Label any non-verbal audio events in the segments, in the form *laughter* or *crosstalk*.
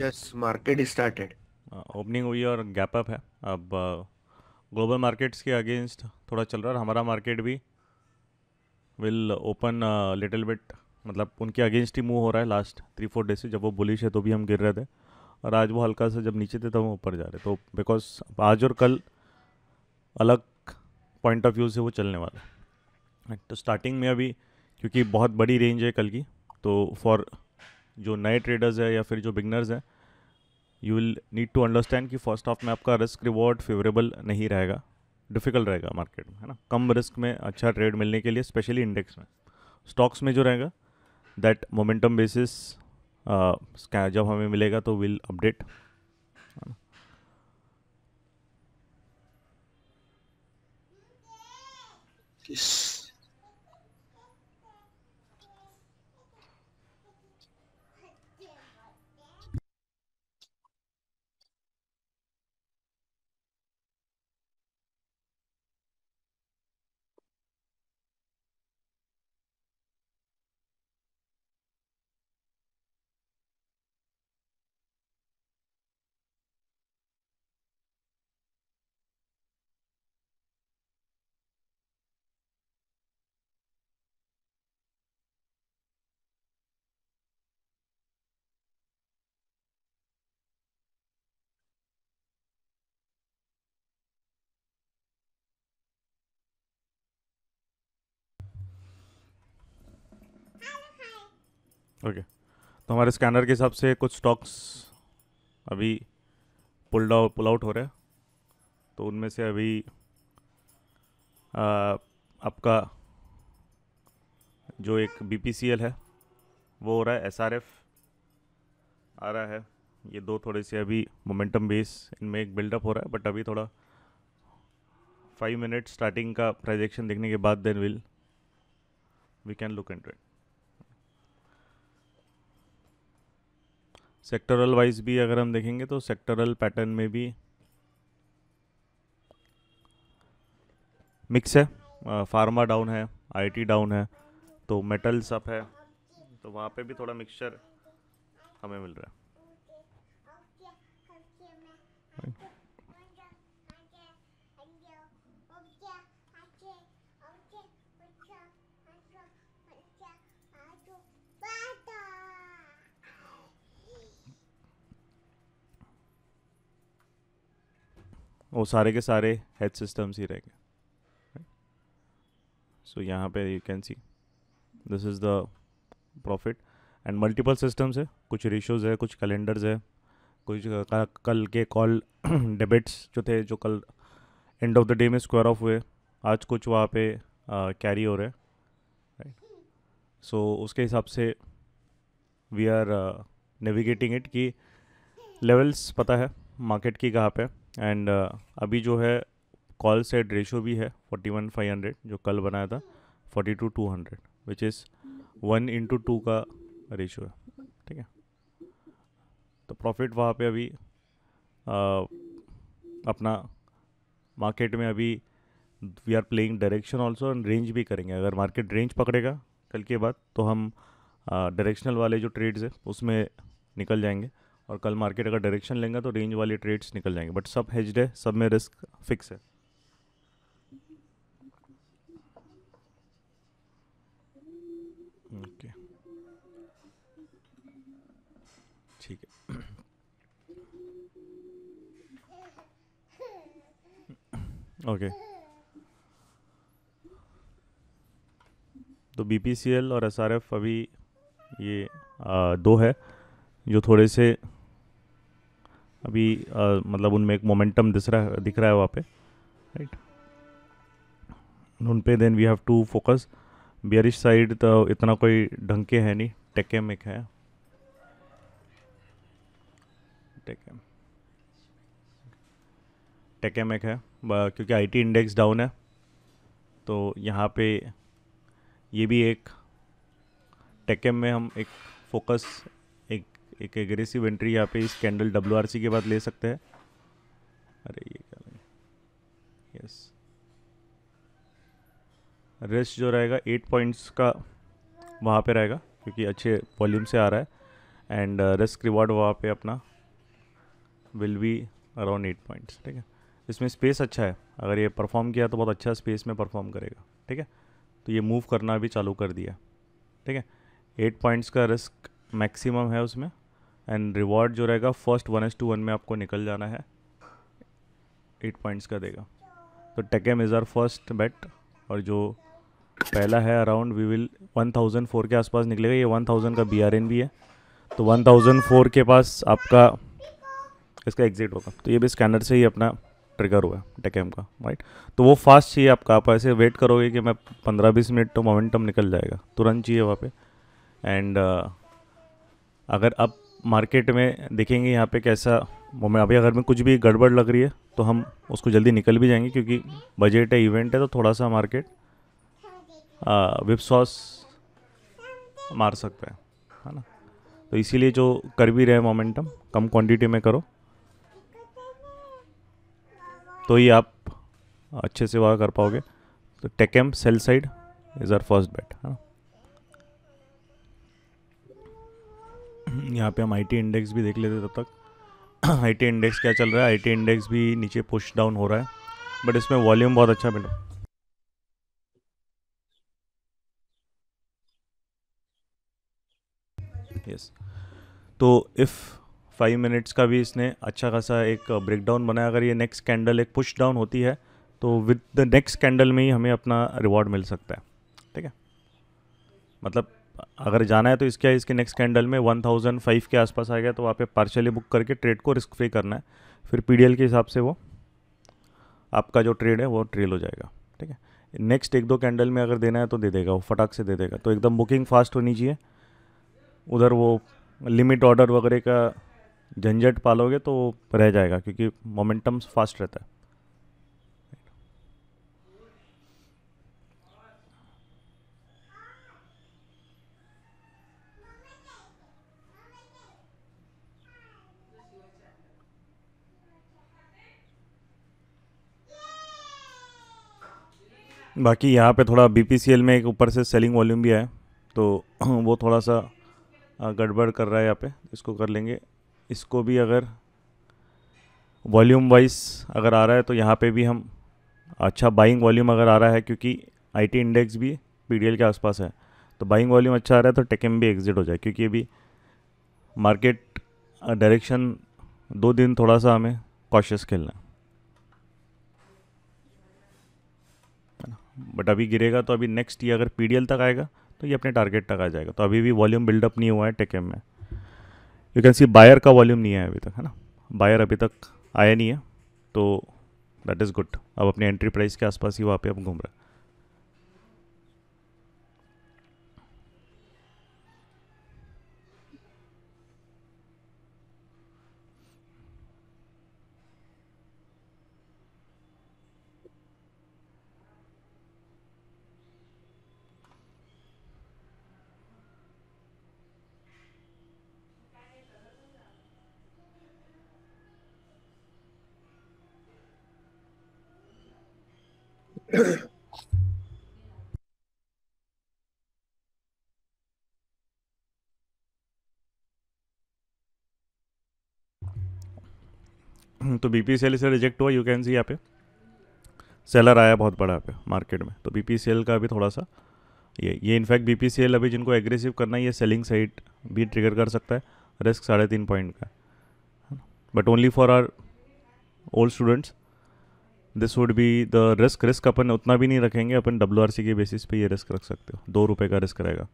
Yes market started opening हुई और gap up है अब ग्लोबल uh, मार्केट्स के अगेंस्ट थोड़ा चल रहा है हमारा मार्केट भी विल ओपन लिटिल बिट मतलब उनके अगेंस्ट ही मूव हो रहा है लास्ट थ्री फोर डेज से जब वो बुलिश है तो भी हम गिर रहे थे और आज वो हल्का सा जब नीचे थे तब हम ऊपर जा रहे तो बिकॉज आज और कल अलग पॉइंट ऑफ व्यू से वो चलने वाला है तो स्टार्टिंग में अभी क्योंकि बहुत बड़ी रेंज है कल की तो फॉर जो नए ट्रेडर्स हैं या फिर जो बिगनर्स हैं you will need to understand कि फर्स्ट हाफ में आपका रिस्क रिवॉर्ड फेवरेबल नहीं रहेगा डिफिकल्ट रहेगा मार्केट में है ना कम रिस्क में अच्छा ट्रेड मिलने के लिए स्पेशली इंडेक्स में स्टॉक्स में जो रहेगा दैट मोमेंटम बेसिस जब हमें मिलेगा तो विल अपडेट Peace. ओके तो हमारे स्कैनर के हिसाब से कुछ स्टॉक्स अभी पुल डाउ पुल आउट हो रहे हैं तो उनमें से अभी आ, आपका जो एक बी है वो हो रहा है एस आ रहा है ये दो थोड़े से अभी मोमेंटम बेस इनमें एक बिल्डअप हो रहा है बट अभी थोड़ा फाइव मिनट स्टार्टिंग का प्रोजेक्शन देखने के बाद then will we can look in it sectoral wise भी अगर हम देखेंगे तो सेक्टरल पैटर्न में भी मिक्स है फार्मा डाउन है आईटी डाउन है तो मेटल्स अप है तो वहाँ पे भी थोड़ा मिक्सचर हमें मिल रहा है वो सारे के सारे हेड सिस्टम्स ही रहेंगे सो यहाँ पे you can see this is the profit and multiple systems है कुछ रिशोज है कुछ कैलेंडर्स है कुछ कल के कॉल डेबिट्स *clears throat* जो थे जो कल एंड ऑफ द डे में स्क्वायर ऑफ हुए आज कुछ वहाँ पे कैरी हो रहे हैं राइट सो उसके हिसाब से वी आर नेविगेटिंग इट कि लेवल्स पता है मार्केट की कहाँ पे एंड uh, अभी जो है कॉल सेट रेशो भी है फोर्टी वन फाइव हंड्रेड जो कल बनाया था forty two two hundred which is one into two का रेशो है ठीक है तो प्रॉफिट वहाँ पे अभी आ, uh, अपना मार्केट में अभी we are playing direction also and range भी करेंगे अगर मार्केट रेंज पकड़ेगा कल के बाद तो हम डायरेक्शनल uh, वाले जो ट्रेड्स है उसमें निकल जाएंगे और कल मार्केट अगर डायरेक्शन लेंगे तो रेंज वाले ट्रेड्स निकल जाएंगे बट सब हेज्ड है सब में रिस्क फिक्स है ओके ठीक है ओके तो बी और एस अभी ये आ, दो है जो थोड़े से अभी आ, मतलब उनमें एक मोमेंटम दिख रहा है दिख रहा है वहाँ पे राइट उन पे then we have to focus bearish side तो इतना कोई ढंग के है नहीं टेकेम में है टेकेम एक है क्योंकि आईटी इंडेक्स डाउन है तो यहाँ पे ये भी एक टेकेम में हम एक फोकस एक एग्रेसिव एंट्री यहाँ पे इस कैंडल डब्ल्यू आर सी के बाद ले सकते हैं अरे ये क्या यस रेस्ट जो रहेगा एट पॉइंट्स का वहाँ पे रहेगा क्योंकि अच्छे वॉल्यूम से आ रहा है एंड रिस्क रिवॉर्ड वहाँ पे अपना will be around eight points ठीक है इसमें स्पेस अच्छा है अगर ये परफॉर्म किया तो बहुत अच्छा स्पेस में परफॉर्म करेगा ठीक है तो ये मूव करना भी चालू कर दिया ठीक है एट पॉइंट्स का रिस्क मैक्सिमम है उसमें एंड रिवॉर्ड जो रहेगा first one is to one में आपको निकल जाना है एट पॉइंट्स का देगा तो TechM is our first bet और जो पहला है around we will one thousand four के आसपास निकलेगा ये वन थाउजेंड का बी आर एन भी है तो वन थाउजेंड फोर के पास आपका इसका एग्जिट होगा तो ये भी स्कैनर से ही अपना ट्रिगर हुआ है टेकेम का राइट तो वो फास्ट चाहिए आपका आप ऐसे वेट करोगे कि मैं पंद्रह बीस मिनट तो मोमेंटम निकल जाएगा तुरंत चाहिए वहाँ पे एंड uh, अगर अब मार्केट में देखेंगे यहाँ पे कैसा अभी अगर में कुछ भी गड़बड़ लग रही है तो हम उसको जल्दी निकल भी जाएंगे क्योंकि बजट है इवेंट है तो थोड़ा सा मार्केट विप सॉस मार सकता है है ना तो इसीलिए जो कर भी रहे मोमेंटम कम क्वांटिटी में करो तो ही आप अच्छे से वह कर पाओगे तो TechM sell side is our first bet है ना यहाँ पे हम आईटी इंडेक्स भी देख लेते तब तक आईटी *clears throat* इंडेक्स क्या चल रहा है आईटी इंडेक्स भी नीचे पुश डाउन हो रहा है बट इसमें वॉल्यूम बहुत अच्छा बिल्ड यस तो इफ़ फाइव मिनट्स का भी इसने अच्छा खासा एक ब्रेकडाउन बनाया अगर ये नेक्स्ट कैंडल एक पुश डाउन होती है तो विद द नेक्स्ट कैंडल में ही हमें अपना रिवॉर्ड मिल सकता है ठीक है मतलब अगर जाना है तो इसके इसके नेक्स्ट कैंडल में वन थाउजेंड फाइव के आसपास आ गया तो वहाँ पे पार्शली बुक करके ट्रेड को रिस्क फ्री करना है फिर पी के हिसाब से वो आपका जो ट्रेड है वो ट्रेल हो जाएगा ठीक है नेक्स्ट एक दो कैंडल में अगर देना है तो दे देगा वो फटाक से दे देगा तो एकदम बुकिंग फास्ट होनी चाहिए उधर वो लिमिट ऑर्डर वगैरह का झंझट पालोगे तो रह जाएगा क्योंकि मोमेंटम फास्ट रहता है बाकी यहाँ पे थोड़ा बी में एक ऊपर से सेलिंग वॉल्यूम भी आया तो *clears throat* वो थोड़ा सा गड़बड़ कर रहा है यहाँ पे इसको कर लेंगे इसको भी अगर वॉल्यूम वाइज अगर आ रहा है तो यहाँ पे भी हम अच्छा बाइंग वॉल्यूम अगर आ रहा है क्योंकि आईटी इंडेक्स भी पीडीएल के आसपास है तो बाइंग वॉल्यूम अच्छा आ रहा है तो टेकम भी एग्जिट हो जाए क्योंकि अभी मार्केट डायरेक्शन दो दिन थोड़ा सा हमें कॉशियस खेलना है बट अभी गिरेगा तो अभी नेक्स्ट ये अगर पी तक आएगा तो ये अपने टारगेट तक आ जाएगा तो अभी भी वॉल्यूम बिल्डअप नहीं हुआ है टेकेम में यू कैन सी बायर का वॉल्यूम नहीं है अभी तक है ना बायर अभी तक आया नहीं है तो दैट इज़ गुड अब अपने एंट्री प्राइस के आसपास ही वहाँ पे अब घूम रहा है तो बीपीसीएल से रिजेक्ट हुआ यू कैन सी यहाँ पे सेलर आया बहुत बड़ा यहाँ पे मार्केट में तो बीपीसीएल का अभी थोड़ा सा ये ये इनफैक्ट बीपीसीएल अभी जिनको एग्रेसिव करना है ये सेलिंग साइड भी ट्रिगर कर सकता है रिस्क साढ़े तीन पॉइंट का but only for our old students this would be the risk risk अपन उतना भी नहीं रखेंगे अपन डब्ल्यू आर सी के बेसिस पे ये रिस्क रख सकते हो दो रुपये का रिस्क रहेगा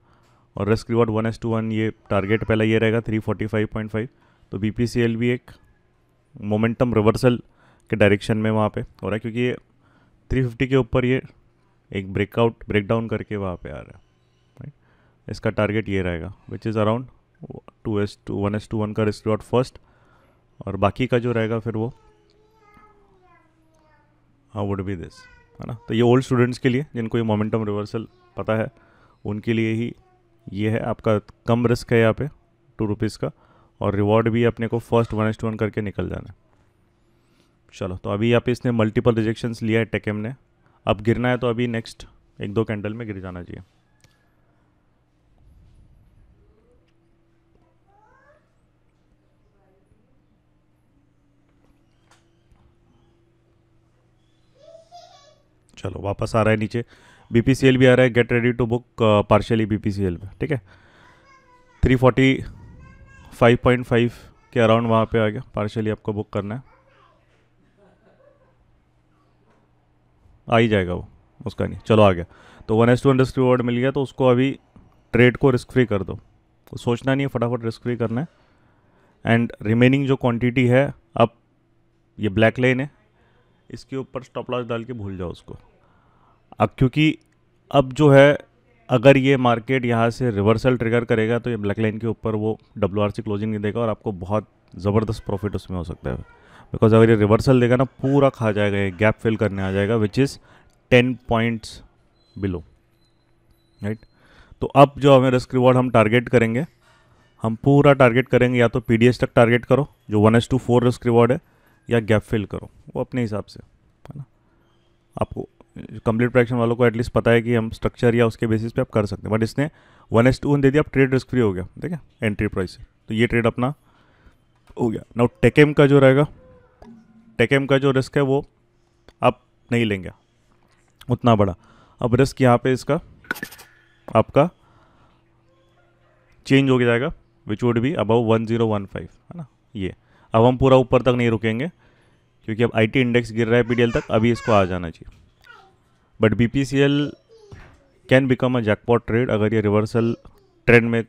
और risk reward one is to one ये टारगेट पहला ये रहेगा three forty five point five तो बी पी सी एल भी एक मोमेंटम रिवर्सल के डायरेक्शन में वहाँ पे हो रहा है क्योंकि ये थ्री फिफ्टी के ऊपर ये एक ब्रेकआउट ब्रेक डाउन करके वहाँ पे आ रहा है राइट इसका टारगेट ये रहेगा which is around two is to one is to one का रिस्क रिवॉर्ड फर्स्ट और बाकी का जो रहेगा फिर वो हाउ वुड बी दिस है ना तो ये ओल्ड स्टूडेंट्स के लिए जिनको ये मोमेंटम रिवर्सल पता है उनके लिए ही ये है आपका कम रिस्क है यहाँ पे टू रुपीज़ का और रिवॉर्ड भी अपने को फर्स्ट वन एस वन करके निकल जाना है चलो तो अभी यहाँ पे इसने मल्टीपल रिजेक्शंस लिया है टेकेम ने अब गिरना है तो अभी नेक्स्ट एक दो कैंडल में गिर जाना चाहिए चलो वापस आ रहा है नीचे बी भी आ रहा है get ready to book partially B में ठीक है 345.5 के अराउंड वहाँ पे आ गया पार्शली आपको बुक करना है आ ही जाएगा वो उसका नहीं चलो आ गया तो one is to hundred reward मिल गया तो उसको अभी ट्रेड को रिस्क फ्री कर दो तो सोचना नहीं है फटाफट रिस्क फ्री करना है एंड रिमेनिंग जो क्वांटिटी है आप ये ब्लैक लाइन है इसके ऊपर स्टॉप लॉस डाल के भूल जाओ उसको अब क्योंकि अब जो है अगर ये मार्केट यहाँ से रिवर्सल ट्रिगर करेगा तो ये ब्लैक लाइन के ऊपर वो डब्ल्यू आर सी क्लोजिंग नहीं देगा और आपको बहुत ज़बरदस्त प्रॉफिट उसमें हो सकता है बिकॉज अगर ये रिवर्सल देगा ना पूरा खा जाएगा ये गैप फिल करने आ जाएगा which is ten points below right तो अब जो हमें रिस्क रिवॉर्ड हम टारगेट करेंगे हम पूरा टारगेट करेंगे या तो पी तक टारगेट करो जो one is to four risk reward है या गैप फिल करो वो अपने हिसाब से है ना आपको कंप्लीट प्रोडक्शन वालों को एटलीस्ट पता है कि हम स्ट्रक्चर या उसके बेसिस पे आप कर सकते हैं बट इसने वन एस टू वन दे दिया आप ट्रेड रिस्क फ्री हो गया ठीक है एंट्री प्राइस से तो ये ट्रेड अपना हो गया नाउ टेकेम का जो रहेगा टेकेम का जो रिस्क है वो आप नहीं लेंगे उतना बड़ा अब रिस्क यहाँ पे इसका आपका चेंज हो जाएगा which would be about one zero one five है ना ये अब हम पूरा ऊपर तक नहीं रुकेंगे क्योंकि अब आईटी इंडेक्स गिर रहा है पीडीएल तक अभी इसको आ जाना चाहिए but B P C L can become a jackpot trade अगर ये रिवर्सल ट्रेंड में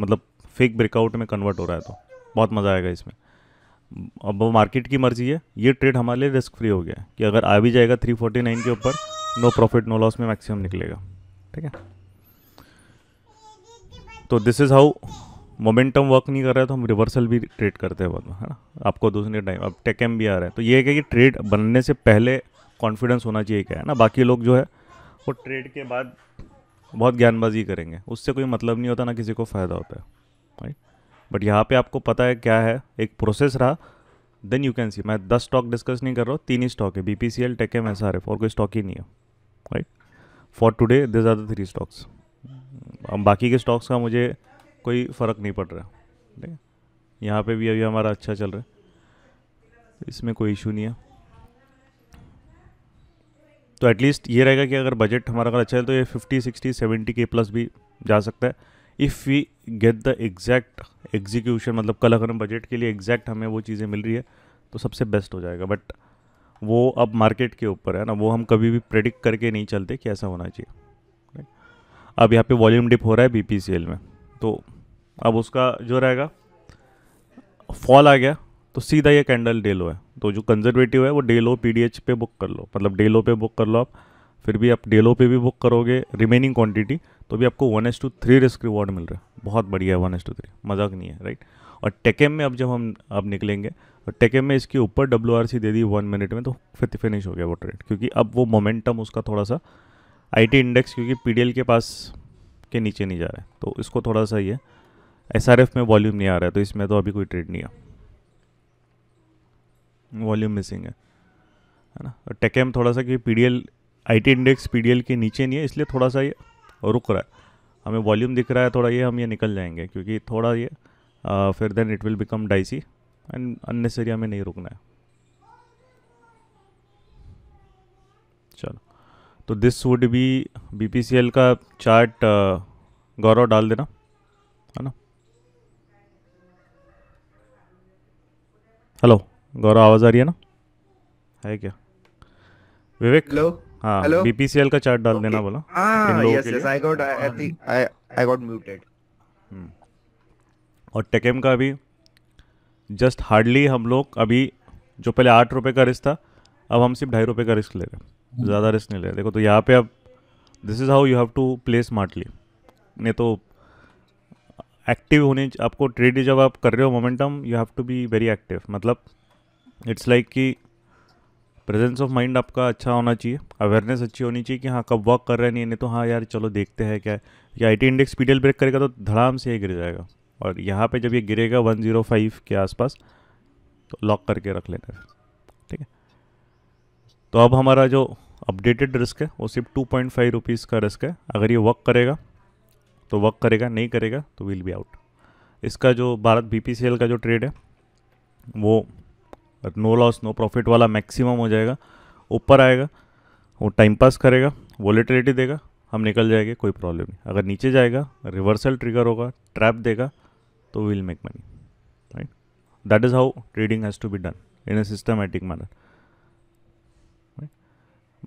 मतलब फेक ब्रेकआउट में कन्वर्ट हो रहा है तो बहुत मज़ा आएगा इसमें अब वो मार्केट की मर्जी है ये ट्रेड हमारे लिए रिस्क फ्री हो गया है कि अगर आ भी जाएगा 349 के ऊपर नो प्रॉफिट नो लॉस में मैक्सिमम निकलेगा ठीक है तो this is how momentum work नहीं कर रहा है तो हम रिवर्सल भी ट्रेड करते हैं बाद है ना आपको दूसरे टाइम अब टेक एम भी आ रहा है तो ये है कि ट्रेड बनने से पहले कॉन्फिडेंस होना चाहिए क्या है ना बाकी लोग जो है वो ट्रेड के बाद बहुत ज्ञानबाजी करेंगे उससे कोई मतलब नहीं होता ना किसी को फ़ायदा होता है राइट बट यहाँ पे आपको पता है क्या है एक प्रोसेस रहा देन यू कैन सी मैं दस स्टॉक डिस्कस नहीं कर रहा हूँ तीन ही स्टॉक है B P C L tech M S R F और कोई स्टॉक ही नहीं है right for today this are the three stocks अब बाकी के स्टॉक्स का मुझे कोई फ़र्क नहीं पड़ रहा ठीक है यहाँ पर भी अभी हमारा अच्छा चल रहा है इसमें कोई इशू नहीं है तो एटलीस्ट ये रहेगा कि अगर बजट हमारा अगर अच्छा है तो ये फिफ्टी सिक्सटी सेवेंटी के प्लस भी जा सकता है if we get the exact execution मतलब कल अगर हम बजट के लिए एग्जैक्ट हमें वो चीज़ें मिल रही है तो सबसे बेस्ट हो जाएगा बट वो अब मार्केट के ऊपर है ना वो हम कभी भी प्रेडिक्ट करके नहीं चलते कि ऐसा होना चाहिए अब यहाँ पे वॉल्यूम डिप हो रहा है बीपीसीएल में तो अब उसका जो रहेगा फॉल आ गया तो सीधा ये कैंडल डे लो है तो जो कंजर्वेटिव है वो डे लो पी पे बुक कर लो मतलब डे लो पे बुक कर लो आप फिर भी आप डे लो पे भी बुक करोगे रिमेनिंग क्वांटिटी तो भी आपको one is to three risk reward मिल रहा है बहुत बढ़िया है वन एस टू थ्री मजाक नहीं है राइट और टेकेम में अब जब हम अब निकलेंगे तो टेकेम में इसके ऊपर डब्ल्यू आर सी दे दी वन मिनट में तो फिर फिनिश हो गया वो ट्रेड क्योंकि अब वो मोमेंटम उसका थोड़ा सा आई टी इंडेक्स क्योंकि पी डी एल के पास के नीचे नहीं जा रहा है तो इसको थोड़ा सा ये एस आर एफ में वॉल्यूम नहीं आ रहा है तो इसमें तो अभी कोई ट्रेड नहीं है वॉल्यूम मिसिंग है है ना और टेकेम थोड़ा सा कि P D L I T index P D L के नीचे नहीं है इसलिए थोड़ा सा ये रुक रहा है हमें वॉल्यूम दिख रहा है थोड़ा ये हम ये निकल जाएंगे क्योंकि थोड़ा ये आ, फिर then it will become dicey and unnecessary हमें नहीं रुकना है चलो तो this would be P C L का चार्ट गौरव डाल देना है ना हेलो गौरव आवाज़ आ रही है ना है क्या विवेक हेलो हाँ बीपीसीएल का चार्ट डाल okay. देना बोला हाँ, हम्म। और टेकेम का अभी जस्ट हार्डली हम लोग अभी जो पहले आठ रुपये का रिस्क था अब हम सिर्फ ढाई रुपये का रिस्क ले रहे हैं हम्म। ज़्यादा रिस्क नहीं ले रहे देखो तो यहाँ पे अब this is how you have to play smartly नहीं तो एक्टिव होने आपको ट्रेड जब आप कर रहे हो momentum you have to be very active मतलब इट्स लाइक कि प्रेजेंस ऑफ माइंड आपका अच्छा होना चाहिए अवेयरनेस अच्छी होनी चाहिए कि हाँ कब वर्क कर रहे नहीं नहीं तो हाँ यार चलो देखते हैं क्या है या I T index P break करेगा तो धड़ाम से ही गिर जाएगा और यहाँ पे जब ये गिरेगा 105 के आसपास तो लॉक करके रख लेना फिर ठीक है तो अब हमारा जो अपडेटेड रिस्क है वो सिर्फ टू पॉइंट फाइव रुपीज़ का रिस्क है अगर ये वर्क करेगा तो वर्क करेगा नहीं करेगा तो विल बी आउट इसका जो भारत बी का जो ट्रेड है वो नो लॉस नो प्रॉफिट वाला मैक्सिमम हो जाएगा ऊपर आएगा वो टाइम पास करेगा वॉलेटिलिटी देगा हम निकल जाएंगे कोई प्रॉब्लम नहीं अगर नीचे जाएगा रिवर्सल ट्रिगर होगा ट्रैप देगा तो will make money right that is how trading has to be done in a systematic manner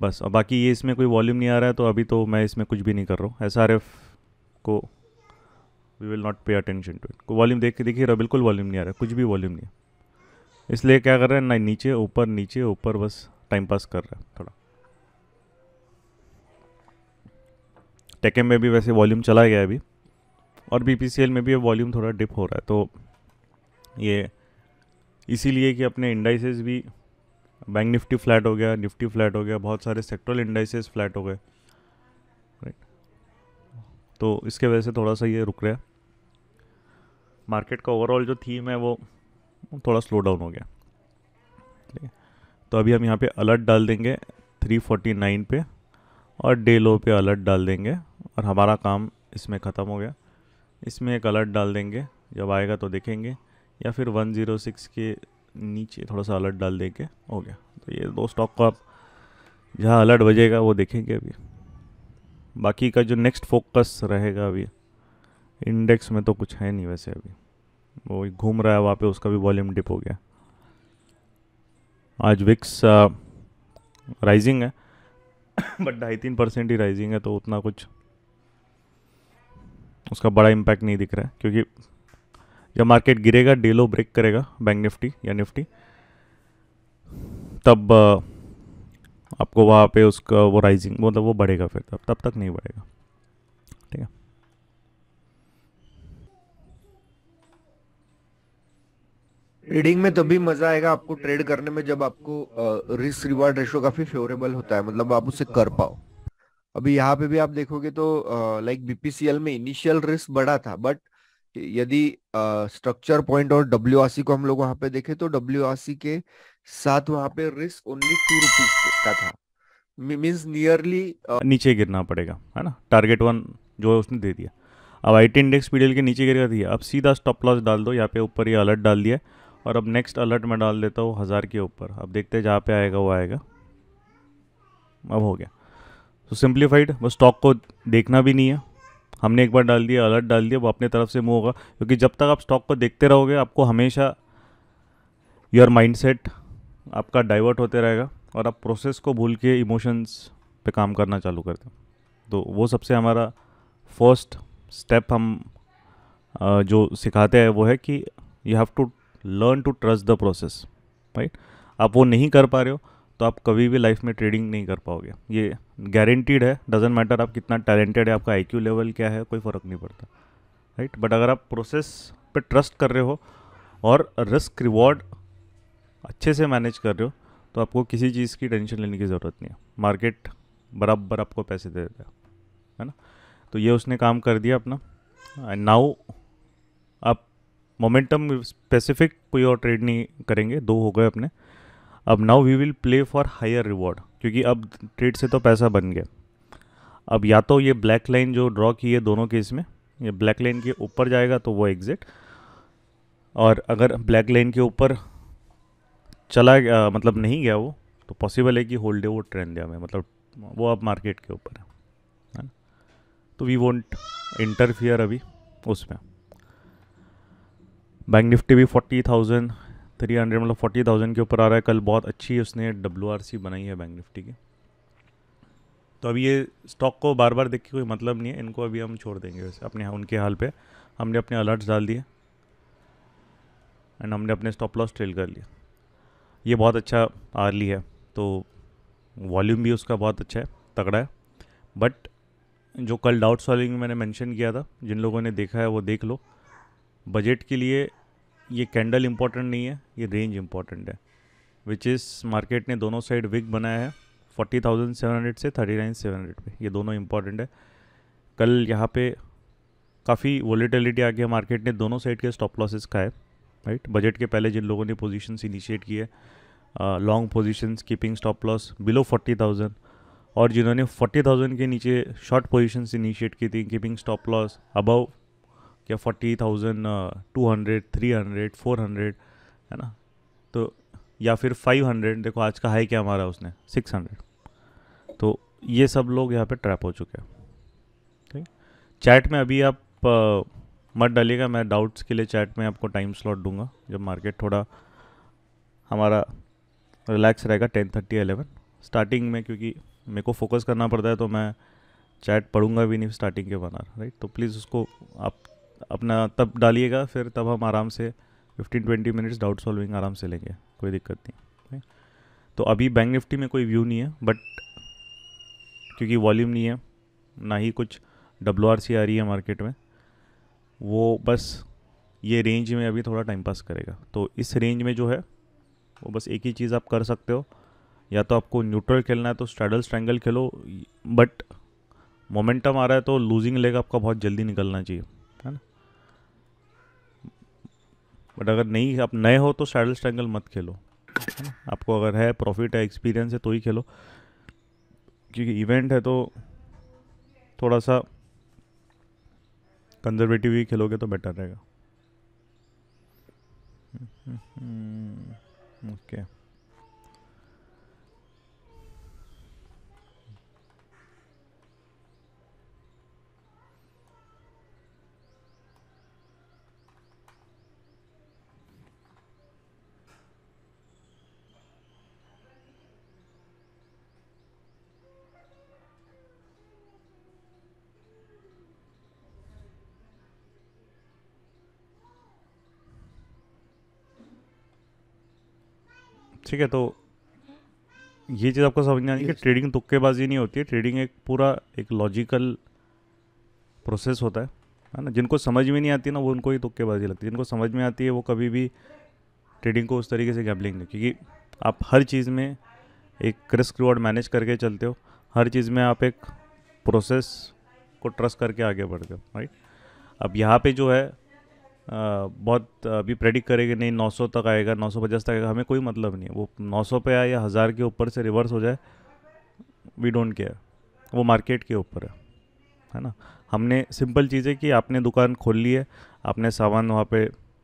बस और बाकी ये इसमें कोई वॉल्यूम नहीं आ रहा है तो अभी तो मैं इसमें कुछ भी नहीं कर रहा हूँ एस आर एफ को we will not pay attention to it को वॉल्यूम देख के देखिए बिल्कुल वॉल्यूम नहीं आ रहा है कुछ भी वॉल्यूम नहीं है इसलिए क्या कर रहा है ना नीचे ऊपर नीचे ऊपर बस टाइम पास कर रहा है थोड़ा टेके में भी वैसे वॉल्यूम चला गया अभी और बीपीसीएल में भी वॉल्यूम थोड़ा डिप हो रहा है तो ये इसीलिए कि अपने इंडाइसेस भी बैंक निफ्टी फ्लैट हो गया निफ्टी फ्लैट हो गया बहुत सारे सेक्टरल इंडाइसेस फ्लैट हो गए राइट तो इसके वजह से थोड़ा सा ये रुक रहा है मार्केट का ओवरऑल जो थीम है वो थोड़ा स्लो डाउन हो गया ठीक है तो अभी हम यहाँ पे अलर्ट डाल देंगे 349 पे और डे लो पे अलर्ट डाल देंगे और हमारा काम इसमें ख़त्म हो गया इसमें एक अलर्ट डाल देंगे जब आएगा तो देखेंगे या फिर 106 के नीचे थोड़ा सा अलर्ट डाल देंगे हो गया तो ये दो स्टॉक को आप जहाँ अलर्ट बजेगा वो देखेंगे अभी बाकी का जो नेक्स्ट फोकस रहेगा अभी इंडेक्स में तो कुछ है नहीं वैसे अभी वो घूम रहा है वहाँ पे उसका भी वॉल्यूम डिप हो गया आज विक्स राइजिंग है बट *coughs* ढाई तीन परसेंट ही राइजिंग है तो उतना कुछ उसका बड़ा इम्पैक्ट नहीं दिख रहा है क्योंकि जब मार्केट गिरेगा डेलो ब्रेक करेगा बैंक निफ्टी या निफ्टी तब आपको वहाँ पे उसका वो राइजिंग मतलब वो बढ़ेगा फिर तब तब तक नहीं बढ़ेगा ट्रेडिंग में तभी मजा आएगा आपको ट्रेड करने में जब आपको रिस्क रिवार्ड रेशो काफी फेवरेबल होता है मतलब आप उसे कर पाओ अभी यहाँ पे भी आप देखोगे तो लाइक बीपीसीएल में इनिशियल रिस्क बड़ा था बट यदि स्ट्रक्चर पॉइंट और डब्ल्यू को हम लोग वहां पे देखे तो डब्ल्यू के साथ वहां पे रिस्क ओनली टू रुपीज का था मीन्स नियरली नीचे गिरना पड़ेगा है ना टारगेट वन जो है उसने दे दिया अब आई टी इंडेक्स पीडीएल के नीचे गिर दिया अब तो सीधा स्टॉप लॉस डाल दो यहाँ पे ऊपर ये अलर्ट डाल दिया और अब नेक्स्ट अलर्ट में डाल देता हूँ हज़ार के ऊपर अब देखते हैं जहाँ पे आएगा वो आएगा अब हो गया तो सिंप्लीफाइड वो स्टॉक को देखना भी नहीं है हमने एक बार डाल दिया अलर्ट डाल दिया वो अपने तरफ से मूव होगा क्योंकि जब तक आप स्टॉक को देखते रहोगे आपको हमेशा योर माइंड आपका डाइवर्ट होते रहेगा और आप प्रोसेस को भूल के इमोशंस पे काम करना चालू करते तो वो सबसे हमारा फर्स्ट स्टेप हम जो सिखाते हैं वो है कि you have to learn to trust the process right आप वो नहीं कर पा रहे हो तो आप कभी भी लाइफ में ट्रेडिंग नहीं कर पाओगे ये गारंटीड है डजेंट मैटर आप कितना टैलेंटेड है आपका आईक्यू लेवल क्या है कोई फ़र्क नहीं पड़ता राइट बट अगर आप प्रोसेस पे ट्रस्ट कर रहे हो और रिस्क रिवॉर्ड अच्छे से मैनेज कर रहे हो तो आपको किसी चीज़ की टेंशन लेने की ज़रूरत नहीं है मार्केट बराबर आपको पैसे दे देता है ना तो ये उसने काम कर दिया अपना एंड नाउ आप मोमेंटम स्पेसिफिक कोई और ट्रेड नहीं करेंगे दो हो गए अपने अब now we will play for higher reward क्योंकि अब ट्रेड से तो पैसा बन गया अब या तो ये ब्लैक लाइन जो ड्रॉ की है दोनों केस में ये ब्लैक लाइन के ऊपर जाएगा तो वो एग्ज़िट और अगर ब्लैक लाइन के ऊपर चला गया मतलब नहीं गया वो तो पॉसिबल है कि होल्ड डे वो ट्रेंड दिया हमें मतलब वो अब मार्केट के ऊपर है तो वी वॉन्ट इंटरफियर अभी उसमें बैंक निफ्टी भी फोर्टी थाउजेंड थ्री हंड्रेड मतलब फोर्टी थाउजेंड के ऊपर आ रहा है कल बहुत अच्छी उसने डब्ल्यू आर सी बनाई है बैंक निफ्टी की तो अभी ये स्टॉक को बार बार देख के कोई मतलब नहीं है इनको अभी हम छोड़ देंगे वैसे अपने हाँ, उनके हाल पे हमने अपने अलर्ट्स डाल दिए एंड हमने अपने स्टॉप लॉस ट्रेल कर लिया ये बहुत अच्छा आर्ली e है तो वॉल्यूम भी उसका बहुत अच्छा है तगड़ा है बट जो कल डाउट सॉल्विंग मैंने मेंशन किया था जिन लोगों ने देखा है वो देख लो बजट के लिए ये कैंडल इम्पॉर्टेंट नहीं है ये रेंज इम्पॉर्टेंट है विच इज़ मार्केट ने दोनों साइड विग बनाया है फोर्टी थाउजेंड सेवन हंड्रेड से थर्टी नाइन सेवन हंड्रेड पर ये दोनों इम्पॉर्टेंट है कल यहाँ पे काफ़ी वॉलीटिलिटी आ गया मार्केट ने दोनों साइड के स्टॉप लॉसेस खाए राइट बजट के पहले जिन लोगों ने पोजिशंस इनिशिएट किए long position keeping stop loss below forty thousand और जिन्होंने फोर्टी थाउजेंड के नीचे शॉर्ट पोजिशन इनिशिएट की थी कीपिंग स्टॉप लॉस अबव या forty thousand two hundred three hundred four hundred है ना तो या फिर फाइव हंड्रेड देखो आज का हाई क्या हमारा उसने सिक्स हंड्रेड तो ये सब लोग यहाँ पे ट्रैप हो चुके हैं ठीक चैट में अभी आप आ, uh, मत डालिएगा मैं डाउट्स के लिए चैट में आपको टाइम स्लॉट दूंगा जब मार्केट थोड़ा हमारा रिलैक्स रहेगा टेन थर्टी एलेवन स्टार्टिंग में क्योंकि मेरे को फोकस करना पड़ता है तो मैं चैट पढ़ूंगा भी नहीं स्टार्टिंग के बना राइट तो प्लीज़ उसको आप अपना तब डालिएगा फिर तब हम आराम से फिफ्टीन 20 मिनट्स डाउट सॉल्विंग आराम से लेंगे कोई दिक्कत नहीं तो अभी बैंक निफ्टी में कोई व्यू नहीं है बट क्योंकि वॉल्यूम नहीं है ना ही कुछ डब्ल्यू आ रही है मार्केट में वो बस ये रेंज में अभी थोड़ा टाइम पास करेगा तो इस रेंज में जो है वो बस एक ही चीज़ आप कर सकते हो या तो आपको न्यूट्रल खेलना है तो स्ट्रैडल स्ट्रैंगल खेलो बट मोमेंटम आ रहा है तो लूजिंग लेग आपका बहुत जल्दी निकलना चाहिए बट अगर नहीं आप नए हो तो सैडल स्ट्रैंगल मत खेलो आपको अगर है प्रॉफिट है एक्सपीरियंस है तो ही खेलो क्योंकि इवेंट है तो थोड़ा सा कंजर्वेटिव ही खेलोगे तो बेटर रहेगा ओके हम्म, हम्म, हम्म, okay. ठीक है तो ये चीज़ आपको समझ में आनी कि ट्रेडिंग तुक्केबाजी नहीं होती है ट्रेडिंग एक पूरा एक लॉजिकल प्रोसेस होता है है ना जिनको समझ में नहीं आती ना वो उनको ही तुक्केबाजी लगती है जिनको समझ में आती है वो कभी भी ट्रेडिंग को उस तरीके से गैम्बलिंग नहीं क्योंकि आप हर चीज़ में एक रिस्क रिवॉर्ड मैनेज करके चलते हो हर चीज़ में आप एक प्रोसेस को ट्रस्ट करके आगे बढ़ते हो राइट अब यहाँ पे जो है बहुत अभी प्रेडिक्ट करेंगे नहीं 900 तक आएगा 950 तक आएगा हमें कोई मतलब नहीं है वो 900 पे आए या हज़ार के ऊपर से रिवर्स हो जाए वी डोंट केयर वो मार्केट के ऊपर है है ना हमने सिंपल चीज़ है कि आपने दुकान खोल ली है आपने सामान वहाँ पे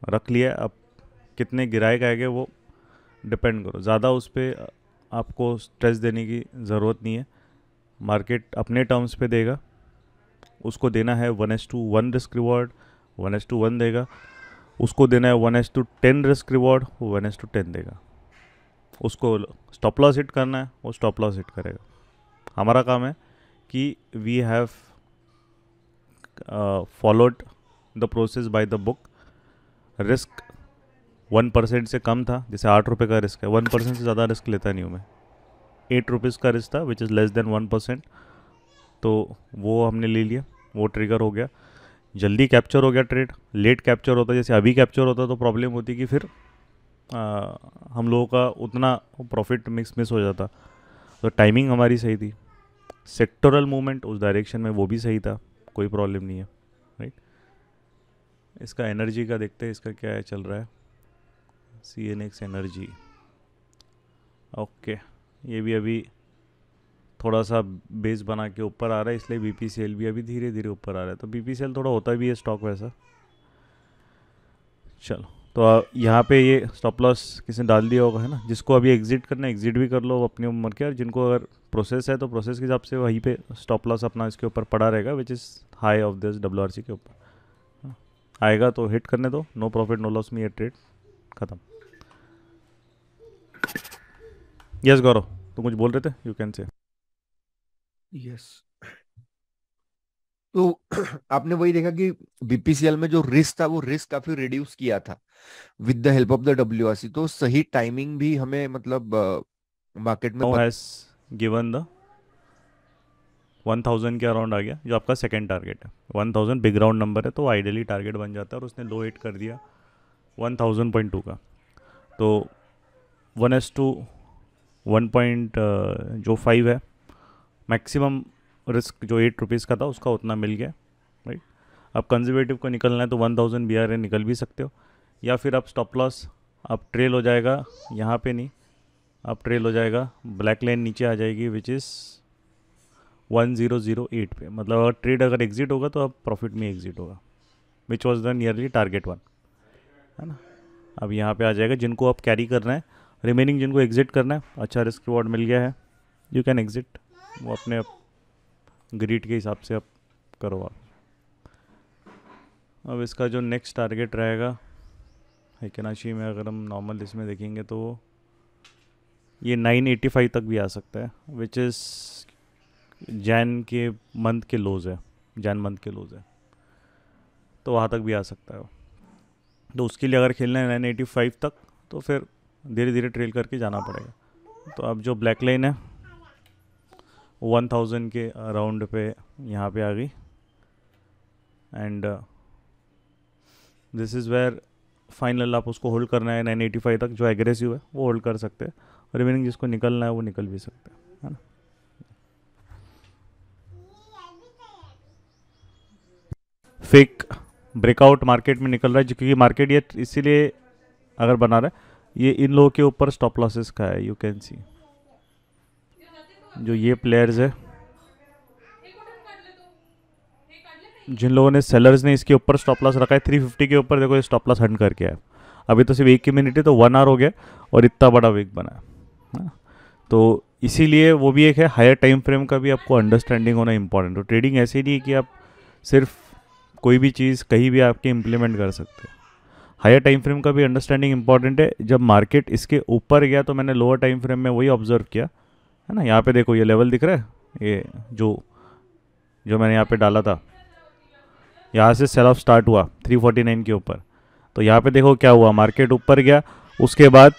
रख लिया अब कितने गिराए गए वो डिपेंड करो ज़्यादा उस पर आपको स्ट्रेस देने की ज़रूरत नहीं है मार्केट अपने टर्म्स पे देगा उसको देना है one is to one risk reward one is to one देगा उसको देना है one is to ten risk reward वो वन एस टू टेन देगा उसको स्टॉप लॉस हिट करना है वो स्टॉप लॉस हिट करेगा हमारा काम है कि we have followed the process by the book risk one percent से कम था जैसे आठ रुपये का रिस्क है वन परसेंट से ज़्यादा रिस्क लेता नहीं हूँ मैं एट रुपीज़ का रिस्क था which is less than one percent तो वो हमने ले लिया वो ट्रिगर हो गया जल्दी कैप्चर हो गया ट्रेड लेट कैप्चर होता जैसे अभी कैप्चर होता तो प्रॉब्लम होती कि फिर आ, हम लोगों का उतना प्रॉफिट मिक्स मिस हो जाता तो टाइमिंग हमारी सही थी सेक्टोरल मूवमेंट उस डायरेक्शन में वो भी सही था कोई प्रॉब्लम नहीं है राइट इसका एनर्जी का देखते हैं इसका क्या है चल रहा है C N X energy okay ये भी अभी थोड़ा सा बेस बना के ऊपर आ रहा है इसलिए बी भी अभी धीरे धीरे ऊपर आ रहा है तो बी थोड़ा होता भी है स्टॉक वैसा चलो तो यहाँ पे ये स्टॉप लॉस किसी ने डाल दिया होगा है ना जिसको अभी एग्जिट करना है एग्जिट भी कर लो अपनी उम्र के और जिनको अगर प्रोसेस है तो प्रोसेस के हिसाब से वहीं पे स्टॉप लॉस अपना इसके ऊपर पड़ा रहेगा which is high of this W के ऊपर हाँ, आएगा तो हिट करने दो नो प्रॉफिट नो लॉस में ये ट्रेड ख़त्म यस गौरव तुम कुछ बोल रहे थे यू कैन से यस तो *clears throat* आपने वही देखा कि बीपीसीएल में जो रिस्क था वो रिस्क काफी रिड्यूस किया था with the help of the W तो सही टाइमिंग भी हमें मतलब मार्केट में हैज गिवन द के अराउंड आ गया जो आपका सेकेंड टारगेट है one thousand big round number है तो आइडियली टारगेट बन जाता है और उसने लो हिट कर दिया वन थाउजेंड पॉइंट टू का तो one is to one point जो फाइव है मैक्सिमम रिस्क जो एट रुपीज़ का था उसका उतना मिल गया राइट अब कंजर्वेटिव को निकलना है तो वन थाउजेंड बी आर निकल भी सकते हो या फिर आप स्टॉप लॉस आप ट्रेल हो जाएगा यहाँ पे नहीं आप ट्रेल हो जाएगा ब्लैक लाइन नीचे आ जाएगी which is one zero zero eight पे मतलब अगर ट्रेड अगर एग्ज़िट होगा तो अब प्रॉफिट में एग्ज़िट होगा which was the nearly target one है ना अब यहाँ पे आ जाएगा जिनको आप कैरी करना है रिमेनिंग जिनको एग्ज़िट करना है अच्छा रिस्क रिवॉर्ड मिल गया है यू कैन एग्ज़िट वो अपने अप, ग्रीड के हिसाब से आप करो आप अब इसका जो नेक्स्ट टारगेट रहेगा हैकेनाशी में अगर हम नॉर्मल इसमें देखेंगे तो ये 985 तक भी आ सकता है विच इज़ जैन के मंथ के लोज है जैन मंथ के लोज है तो वहाँ तक भी आ सकता है तो उसके लिए अगर खेलना है 985 तक तो फिर धीरे धीरे ट्रेल करके जाना पड़ेगा तो अब जो ब्लैक लाइन है वन थाउजेंड के अराउंड पे यहाँ पे आ गई and this is where final आप उसको होल्ड करना है नाइन एटी फाइव तक जो एग्रेसिव है वो होल्ड कर सकते हैं और रिमेनिंग जिसको निकलना है वो निकल भी सकते हैं है ना फेक ब्रेकआउट मार्केट में निकल रहा है क्योंकि मार्केट ये इसीलिए अगर बना रहा है ये इन लोगों के ऊपर स्टॉप लॉसेस का है यू कैन सी जो ये प्लेयर्स है जिन लोगों ने सेलर्स ने इसके ऊपर स्टॉप लॉस रखा है 350 के ऊपर देखो ये स्टॉप लॉस हंड करके आया अभी तो सिर्फ एक ही मिनट है तो वन आवर हो गया और इतना बड़ा वीक बना है हाँ। तो इसीलिए वो भी एक है हायर टाइम फ्रेम का भी आपको अंडरस्टैंडिंग होना इंपॉर्टेंट तो ट्रेडिंग ऐसी नहीं है कि आप सिर्फ कोई भी चीज़ कहीं भी आपके इम्प्लीमेंट कर सकते हायर टाइम फ्रेम का भी अंडरस्टैंडिंग इंपॉर्टेंट है जब मार्केट इसके ऊपर गया तो मैंने लोअर टाइम फ्रेम में वही ऑब्जर्व किया है ना यहाँ पे देखो ये लेवल दिख रहा है ये जो जो मैंने यहाँ पे डाला था यहाँ से सेल ऑफ स्टार्ट हुआ 349 के ऊपर तो यहाँ पे देखो क्या हुआ मार्केट ऊपर गया उसके बाद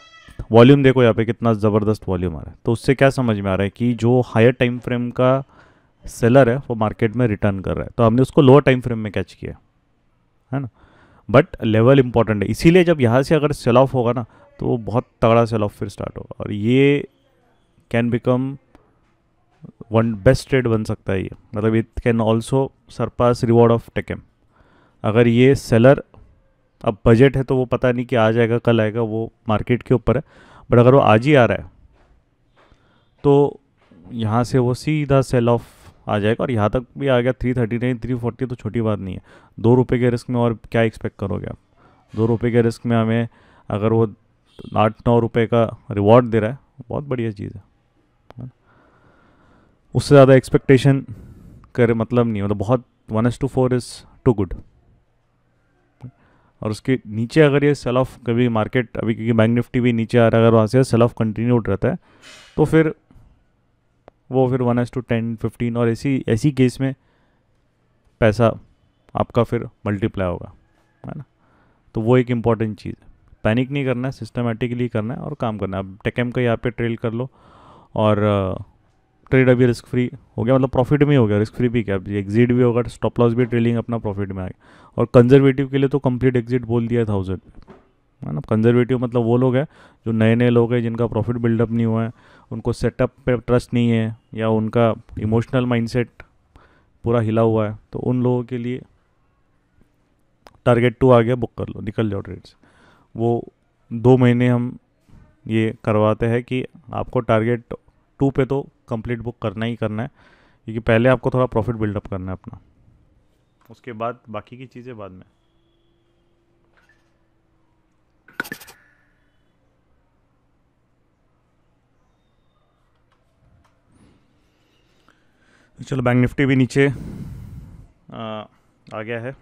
वॉल्यूम देखो यहाँ पे कितना ज़बरदस्त वॉल्यूम आ रहा है तो उससे क्या समझ में आ रहा है कि जो हायर टाइम फ्रेम का सेलर है वो मार्केट में रिटर्न कर रहा है तो हमने उसको लोअर टाइम फ्रेम में कैच किया है ना बट लेवल इंपॉर्टेंट है इसीलिए जब यहाँ से अगर सेल ऑफ होगा ना तो बहुत तगड़ा सेल ऑफ फिर स्टार्ट होगा और ये can become one best trade बन सकता है ये मतलब it can also surpass reward of TechM अगर ये सेलर अब बजट है तो वो पता नहीं कि आ जाएगा कल आएगा वो मार्केट के ऊपर है बट अगर वो आज ही आ रहा है तो यहाँ से वो सीधा सेल ऑफ आ जाएगा और यहाँ तक भी आ गया three thirty nine three forty तो छोटी बात नहीं है दो रुपये के रिस्क में और क्या एक्सपेक्ट करोगे आप दो रुपये के रिस्क में हमें अगर वो आठ नौ रुपये का रिवॉर्ड दे रहा है बहुत बढ़िया चीज़ है उससे ज़्यादा एक्सपेक्टेशन कर मतलब नहीं मतलब बहुत one is to four is too good और उसके नीचे अगर ये सेल ऑफ कभी मार्केट अभी क्योंकि बैंक निफ्टी भी नीचे आ रहा है अगर वहाँ से सेल ऑफ कंटिन्यू उठ रहता है तो फिर वो फिर one is to ten fifteen और ऐसी ऐसी केस में पैसा आपका फिर मल्टीप्लाई होगा है ना तो वो एक इम्पॉर्टेंट चीज़ है पैनिक नहीं करना है सिस्टमेटिकली करना है और काम करना है अब टेकम का ही पे ट्रेल कर लो और ट्रेड अभी रिस्क फ्री हो गया मतलब प्रॉफिट में हो गया रिस्क फ्री भी क्या एग्जिट भी होगा स्टॉप लॉस भी ट्रेलिंग अपना प्रॉफिट में आएगा और कंजर्वेटिव के लिए तो कंप्लीट एग्जिट बोल दिया थाउजेंड है ना कंजर्वेटिव मतलब वो लोग हैं जो नए नए लोग हैं जिनका प्रॉफिट बिल्डअप नहीं हुआ है उनको सेटअप पे ट्रस्ट नहीं है या उनका इमोशनल माइंडसेट पूरा हिला हुआ है तो उन लोगों के लिए टारगेट टू आ गया बुक कर लो निकल जाओ ट्रेड से वो दो महीने हम ये करवाते हैं कि आपको टारगेट टू पे तो कंप्लीट बुक करना ही करना है क्योंकि पहले आपको थोड़ा प्रॉफिट बिल्डअप करना है अपना उसके बाद बाकी की चीज़ें बाद में चलो बैंक निफ्टी भी नीचे आ, आ गया है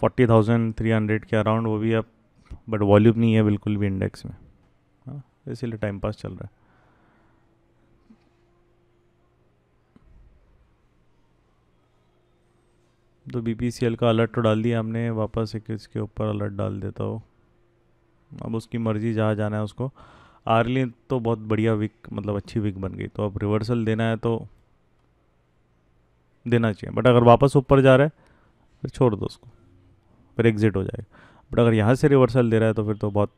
फोर्टी थाउजेंड थ्री हंड्रेड के अराउंड वो भी अब बट वॉल्यूम नहीं है बिल्कुल भी इंडेक्स में हाँ इसीलिए टाइम पास चल रहा है तो बी का अलर्ट तो डाल दिया हमने वापस एक इसके ऊपर अलर्ट डाल देता हो अब उसकी मर्ज़ी जहाँ जाना है उसको आर्ली तो बहुत बढ़िया विक मतलब अच्छी विक बन गई तो अब रिवर्सल देना है तो देना चाहिए बट अगर वापस ऊपर जा रहा है फिर छोड़ दो उसको फिर एग्ज़िट हो जाएगा बट अगर यहाँ से रिवर्सल दे रहा है तो फिर तो बहुत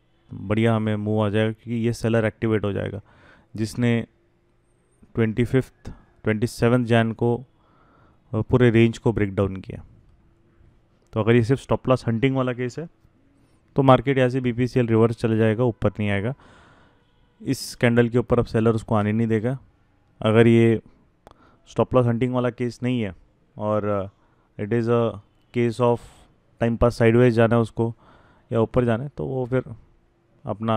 बढ़िया हमें मूव आ जाएगा क्योंकि ये सेलर एक्टिवेट हो जाएगा जिसने twenty fifth twenty seventh Jan को पूरे रेंज को ब्रेक डाउन किया तो अगर ये सिर्फ स्टॉप लॉस हंटिंग वाला केस है तो मार्केट यहाँ से बी रिवर्स चले जाएगा ऊपर नहीं आएगा इस कैंडल के ऊपर अब सेलर उसको आने नहीं देगा अगर ये स्टॉप लॉस हंटिंग वाला केस नहीं है और it is a case of time pass sideways जाना है उसको या ऊपर जाना है तो वो फिर अपना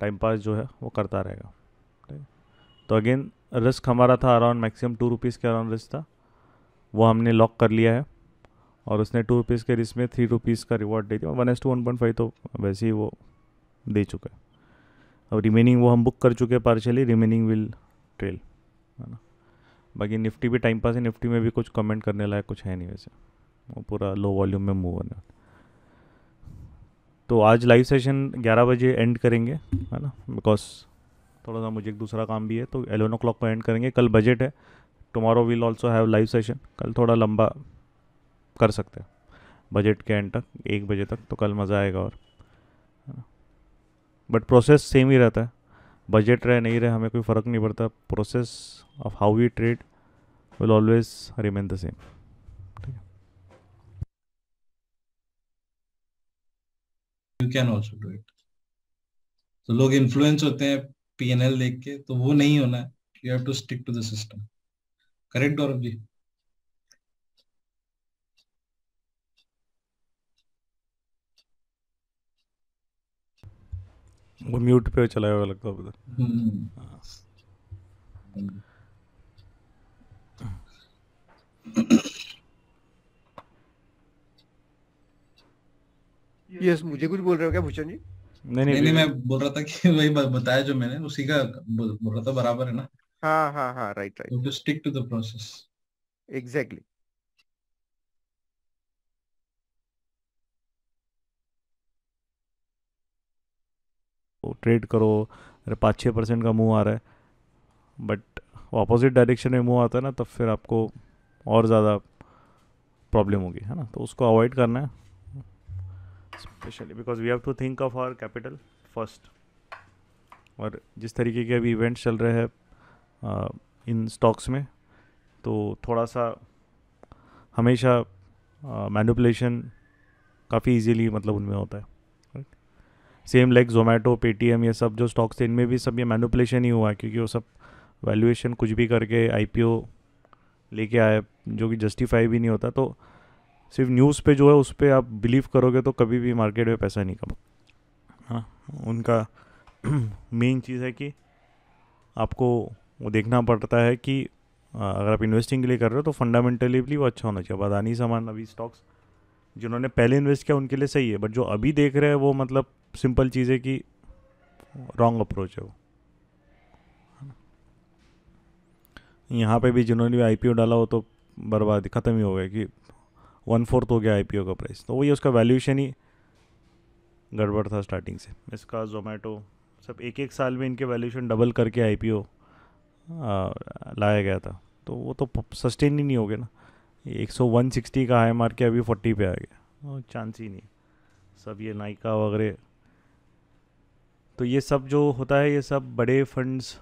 टाइम पास जो है वो करता रहेगा तो अगेन रिस्क हमारा था अराउंड मैक्सिमम टू रुपीज़ के अराउंड रिस्क था वो हमने लॉक कर लिया है और उसने टू रुपीज़ के रिस्क में थ्री रुपीज़ का रिवॉर्ड दे दिया one is to one point five तो वैसे ही वो दे चुका है अब रिमेनिंग वो हम बुक कर चुके हैं पार्शली रिमेनिंग विल ट्रेल है ना बाकी निफ्टी भी टाइम पास है निफ्टी में भी कुछ कमेंट करने लायक कुछ है नहीं वैसे वो पूरा लो वॉल्यूम में मूव होने तो आज लाइव सेशन 11 बजे एंड करेंगे है ना बिकॉज थोड़ा सा मुझे एक दूसरा काम भी है तो एलेवन ओ क्लॉक को एंड करेंगे कल बजट है tomorrow we'll also have live session कल थोड़ा लंबा कर सकते हैं बजट के एंड तक एक बजे तक तो कल मज़ा आएगा और बट प्रोसेस सेम ही रहता है बजट रहे नहीं रहे हमें कोई फ़र्क नहीं पड़ता process of how we trade will always remain the same you can also do it तो लोग इन्फ्लुएंस होते हैं पीएनएल देख के तो वो नहीं होना है you have to stick to the system correct Gaurav ji वो म्यूट पे चलाया हुआ लगता है हाँ। यस मुझे कुछ बोल रहे हो क्या भूषण जी नहीं नहीं, नहीं, नहीं मैं बोल रहा था कि वही बताया जो मैंने उसी का बोल रहा था बराबर है ना हाँ हाँ हाँ right right to stick to the process exactly trade करो अरे पाँच छः परसेंट का मूव आ रहा है बट ऑपोजिट डायरेक्शन में मूव आता है ना तब फिर आपको और ज़्यादा प्रॉब्लम होगी है ना तो उसको अवॉइड करना है specially because we have to think of our capital first और जिस तरीके के अभी इवेंट्स चल रहे हैं इन स्टॉक्स में तो थोड़ा सा हमेशा मैनुपलेशन काफ़ी इजीली मतलब उनमें होता है सेम लाइक जोमेटो पेटीएम ये सब जो स्टॉक्स थे इनमें भी सब ये मैनुपलेशन ही हुआ है क्योंकि वो सब वैल्यूएशन कुछ भी करके आईपीओ लेके आए जो कि जस्टिफाई भी नहीं होता तो सिर्फ न्यूज़ पे जो है उस पर आप बिलीव करोगे तो कभी भी मार्केट में पैसा नहीं कमा हाँ उनका मेन *clears throat* चीज़ है कि आपको वो देखना पड़ता है कि अगर आप इन्वेस्टिंग के लिए कर रहे हो तो फंडामेंटली भी वो अच्छा होना चाहिए अदानी सामान अभी स्टॉक्स जिन्होंने पहले इन्वेस्ट किया उनके लिए सही है बट जो अभी देख रहे हैं वो मतलब सिंपल चीज़ है कि रॉन्ग अप्रोच है वो यहाँ पे भी जिन्होंने भी आई डाला हो तो बर्बाद ख़त्म ही हो गया कि वन फोर्थ हो गया आई का प्राइस तो वही उसका वैल्यूएशन ही गड़बड़ था स्टार्टिंग से इसका जोमेटो सब एक एक साल में इनके वैल्यूएशन डबल करके आईपीओ लाया गया था तो वो तो सस्टेन ही नहीं हो गया ना एक सौ वन सिक्सटी का हाई मार के अभी फोर्टी पे आ गया चांस ही नहीं सब ये नाइका वगैरह तो ये सब जो होता है ये सब बड़े फंड्स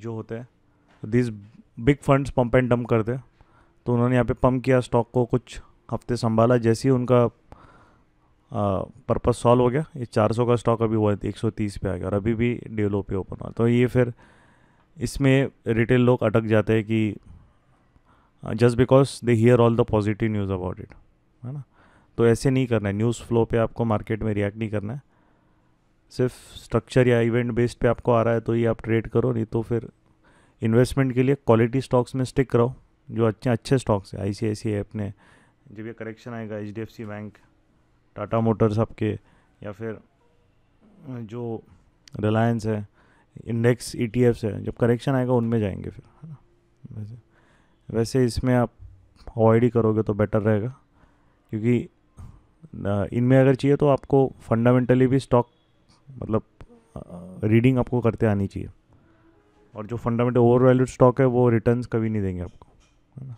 जो होते हैं this big funds pump and dump करते हैं तो उन्होंने यहाँ पे पंप किया स्टॉक को कुछ हफ्ते संभाला जैसे ही उनका पर्पज़ सॉल्व हो गया ये 400 का स्टॉक अभी हुआ एक सौ तीस पे आ गया और अभी भी डेलो पे ओपन हुआ तो ये फिर इसमें रिटेल लोग अटक जाते हैं कि just because they hear all the positive news about it है ना तो ऐसे नहीं करना है न्यूज़ फ्लो पे आपको मार्केट में रिएक्ट नहीं करना है सिर्फ स्ट्रक्चर या इवेंट बेस्ड पे आपको आ रहा है तो ये आप ट्रेड करो नहीं तो फिर इन्वेस्टमेंट के लिए क्वालिटी स्टॉक्स में स्टिक करो जो अच्छे अच्छे स्टॉक्स है आई सी आई सी अपने जब ये करेक्शन आएगा H D F C bank Tata Motors आपके या फिर जो रिलायंस है इंडेक्स ई है जब करेक्शन आएगा उनमें जाएंगे फिर है ना वैसे वैसे इसमें आप अवॉइड ही करोगे तो बेटर रहेगा क्योंकि इनमें अगर चाहिए तो आपको फंडामेंटली भी स्टॉक मतलब रीडिंग आपको करते आनी चाहिए और जो फंडामेंटल ओवर वैल्यूड स्टॉक है वो रिटर्न्स कभी नहीं देंगे आपको है ना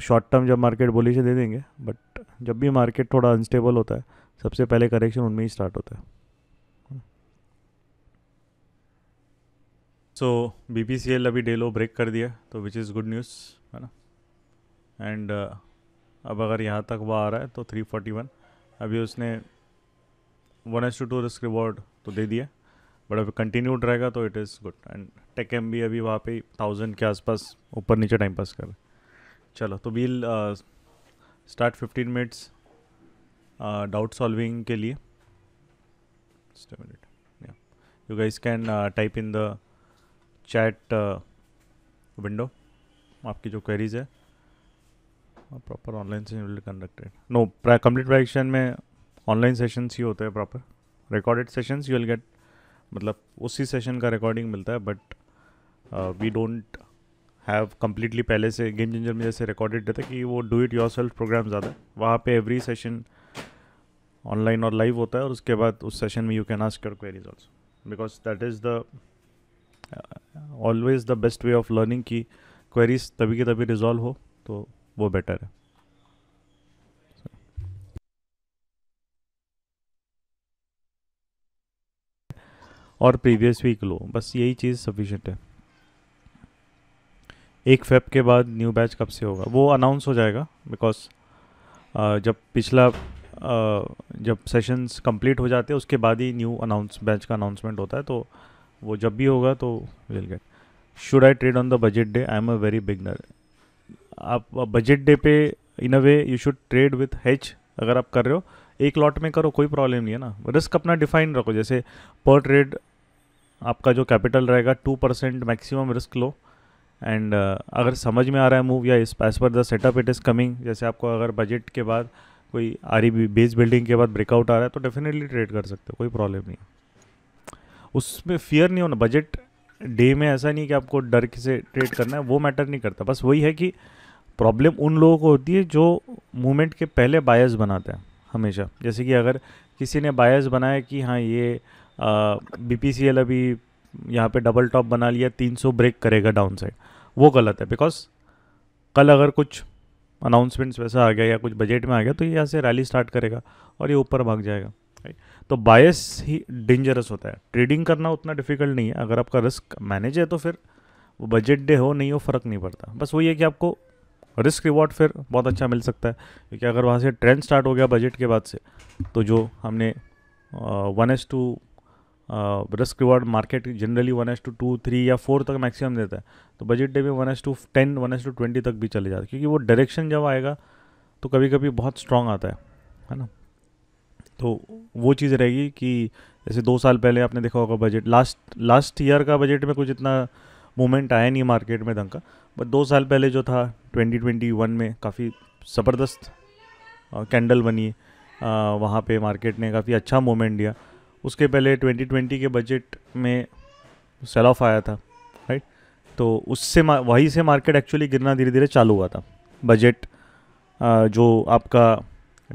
शॉर्ट टर्म जब मार्केट बोली से दे देंगे बट जब भी मार्केट थोड़ा अनस्टेबल होता है सबसे पहले करेक्शन उनमें ही स्टार्ट होता है so B P C L अभी डे लो ब्रेक कर दिया तो विच इज़ गुड न्यूज़ है ना एंड uh, अब अगर यहाँ तक वह आ रहा है तो थ्री फोर्टी वन अभी उसने one is to two risk reward तो दे दिया बट अभी कंटिन्यूड रहेगा तो it is good and TechM भी अभी वहाँ पे थाउजेंड के आसपास ऊपर नीचे टाइम पास कर रहा है चलो तो we'll start fifteen minutes doubt solving के लिए you guys can type in the chat window आपकी जो क्वेरीज है proper online session will conducted no complete प्रैक्शन में ऑनलाइन सेशंस ही होते हैं proper recorded sessions you will get मतलब उसी सेशन का रिकॉर्डिंग मिलता है but we don't have completely पहले से गेम चेंजर में जैसे रिकॉर्डेड रहता कि वो do it yourself program ज़्यादा है वहाँ पे एवरी सेशन ऑनलाइन और लाइव होता है और उसके बाद उस सेशन में you can ask your queries also because that is the always the best way of learning की क्वेरीज तभी के तभी रिजॉल्व हो तो वो बेटर है और प्रीवियस वीक लो बस यही चीज़ सफिशेंट है एक फेब के बाद न्यू बैच कब से होगा वो अनाउंस हो जाएगा बिकॉज uh, जब पिछला uh, जब सेशंस कंप्लीट हो जाते हैं उसके बाद ही न्यू अनाउंस बैच का अनाउंसमेंट होता है तो वो जब भी होगा तो will get should I trade on the budget day I am a very beginner आप बजट uh, डे पे in a way you should trade with hedge अगर आप कर रहे हो एक लॉट में करो कोई प्रॉब्लम नहीं है ना रिस्क अपना डिफाइन रखो जैसे पर ट्रेड आपका जो कैपिटल रहेगा टू परसेंट मैक्सिमम रिस्क लो एंड uh, अगर समझ में आ रहा है मूव या इस एज पर the setup it is coming जैसे आपको अगर बजट के बाद कोई आ रही बेस बिल्डिंग के बाद ब्रेकआउट आ रहा है तो डेफिनेटली ट्रेड कर सकते हो कोई प्रॉब्लम नहीं है उसमें फियर नहीं होना बजट डे में ऐसा नहीं कि आपको डर से ट्रेड करना है वो मैटर नहीं करता बस वही है कि प्रॉब्लम उन लोगों को होती है जो मूवमेंट के पहले बायस बनाते हैं हमेशा जैसे कि अगर किसी ने बायस बनाया कि हाँ ये बी पी सी एल अभी यहाँ पे डबल टॉप बना लिया 300 ब्रेक करेगा डाउन साइड वो गलत है बिकॉज कल अगर कुछ अनाउंसमेंट्स वैसा आ गया या कुछ बजट में आ गया तो ये यहाँ से रैली स्टार्ट करेगा और ये ऊपर भाग जाएगा तो बायस ही डेंजरस होता है ट्रेडिंग करना उतना डिफिकल्ट नहीं है अगर आपका रिस्क मैनेज है तो फिर वो बजट डे हो नहीं हो फ़र्क नहीं पड़ता बस वही है कि आपको रिस्क रिवॉर्ड फिर बहुत अच्छा मिल सकता है क्योंकि अगर वहाँ से ट्रेंड स्टार्ट हो गया बजट के बाद से तो जो हमने one is to risk reward market generally one is to two three या फोर तक मैक्सिमम देता है तो बजट डे भी one is to ten one is to twenty तक भी चले जाते क्योंकि वो डायरेक्शन जब आएगा तो कभी कभी बहुत स्ट्रांग आता है है ना तो वो चीज़ रहेगी कि जैसे दो साल पहले आपने देखा होगा बजट लास्ट लास्ट ईयर का बजट में कुछ इतना मूवमेंट आया नहीं मार्केट में ढंग का बट दो साल पहले जो था 2021 में काफ़ी ज़बरदस्त कैंडल बनी वहाँ पे मार्केट ने काफ़ी अच्छा मूवमेंट दिया उसके पहले 2020 के बजट में सेल ऑफ आया था राइट तो उससे वहीं से मार्केट एक्चुअली गिरना धीरे धीरे चालू हुआ था बजट जो आपका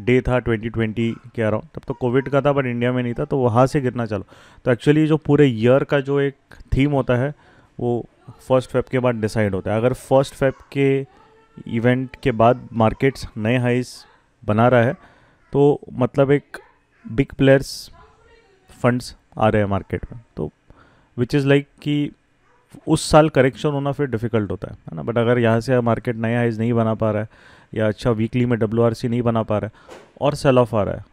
डे था 2020 के अराउंड तब तो कोविड का था बट इंडिया में नहीं था तो वहाँ से गिरना चालू तो एक्चुअली जो पूरे ईयर का जो एक थीम होता है वो फर्स्ट फेब के बाद डिसाइड होता है अगर फर्स्ट फेब के इवेंट के बाद मार्केट्स नए हाइस बना रहा है तो मतलब एक बिग प्लेयर्स फंड्स आ रहे हैं मार्केट में तो विच इज़ लाइक कि उस साल करेक्शन होना फिर डिफ़िकल्ट होता है है ना बट अगर यहाँ से मार्केट नया हाइज नहीं बना पा रहा है या अच्छा वीकली में डब्ल्यू नहीं बना पा रहा है और सेल ऑफ आ रहा है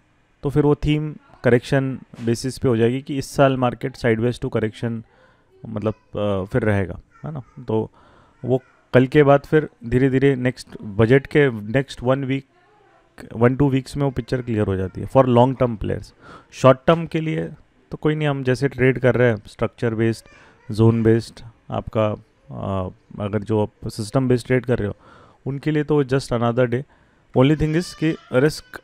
तो फिर वो थीम करेक्शन बेसिस पे हो जाएगी कि इस साल मार्केट साइडवेज टू करेक्शन मतलब फिर रहेगा है ना तो वो कल के बाद फिर धीरे धीरे नेक्स्ट बजट के next one week one two weeks में वो पिक्चर क्लियर हो जाती है for long term players short term के लिए तो कोई नहीं हम जैसे ट्रेड कर रहे हैं स्ट्रक्चर बेस्ड जोन बेस्ड आपका आ, अगर जो आप सिस्टम बेस्ड ट्रेड कर रहे हो उनके लिए तो just another day only thing is कि रिस्क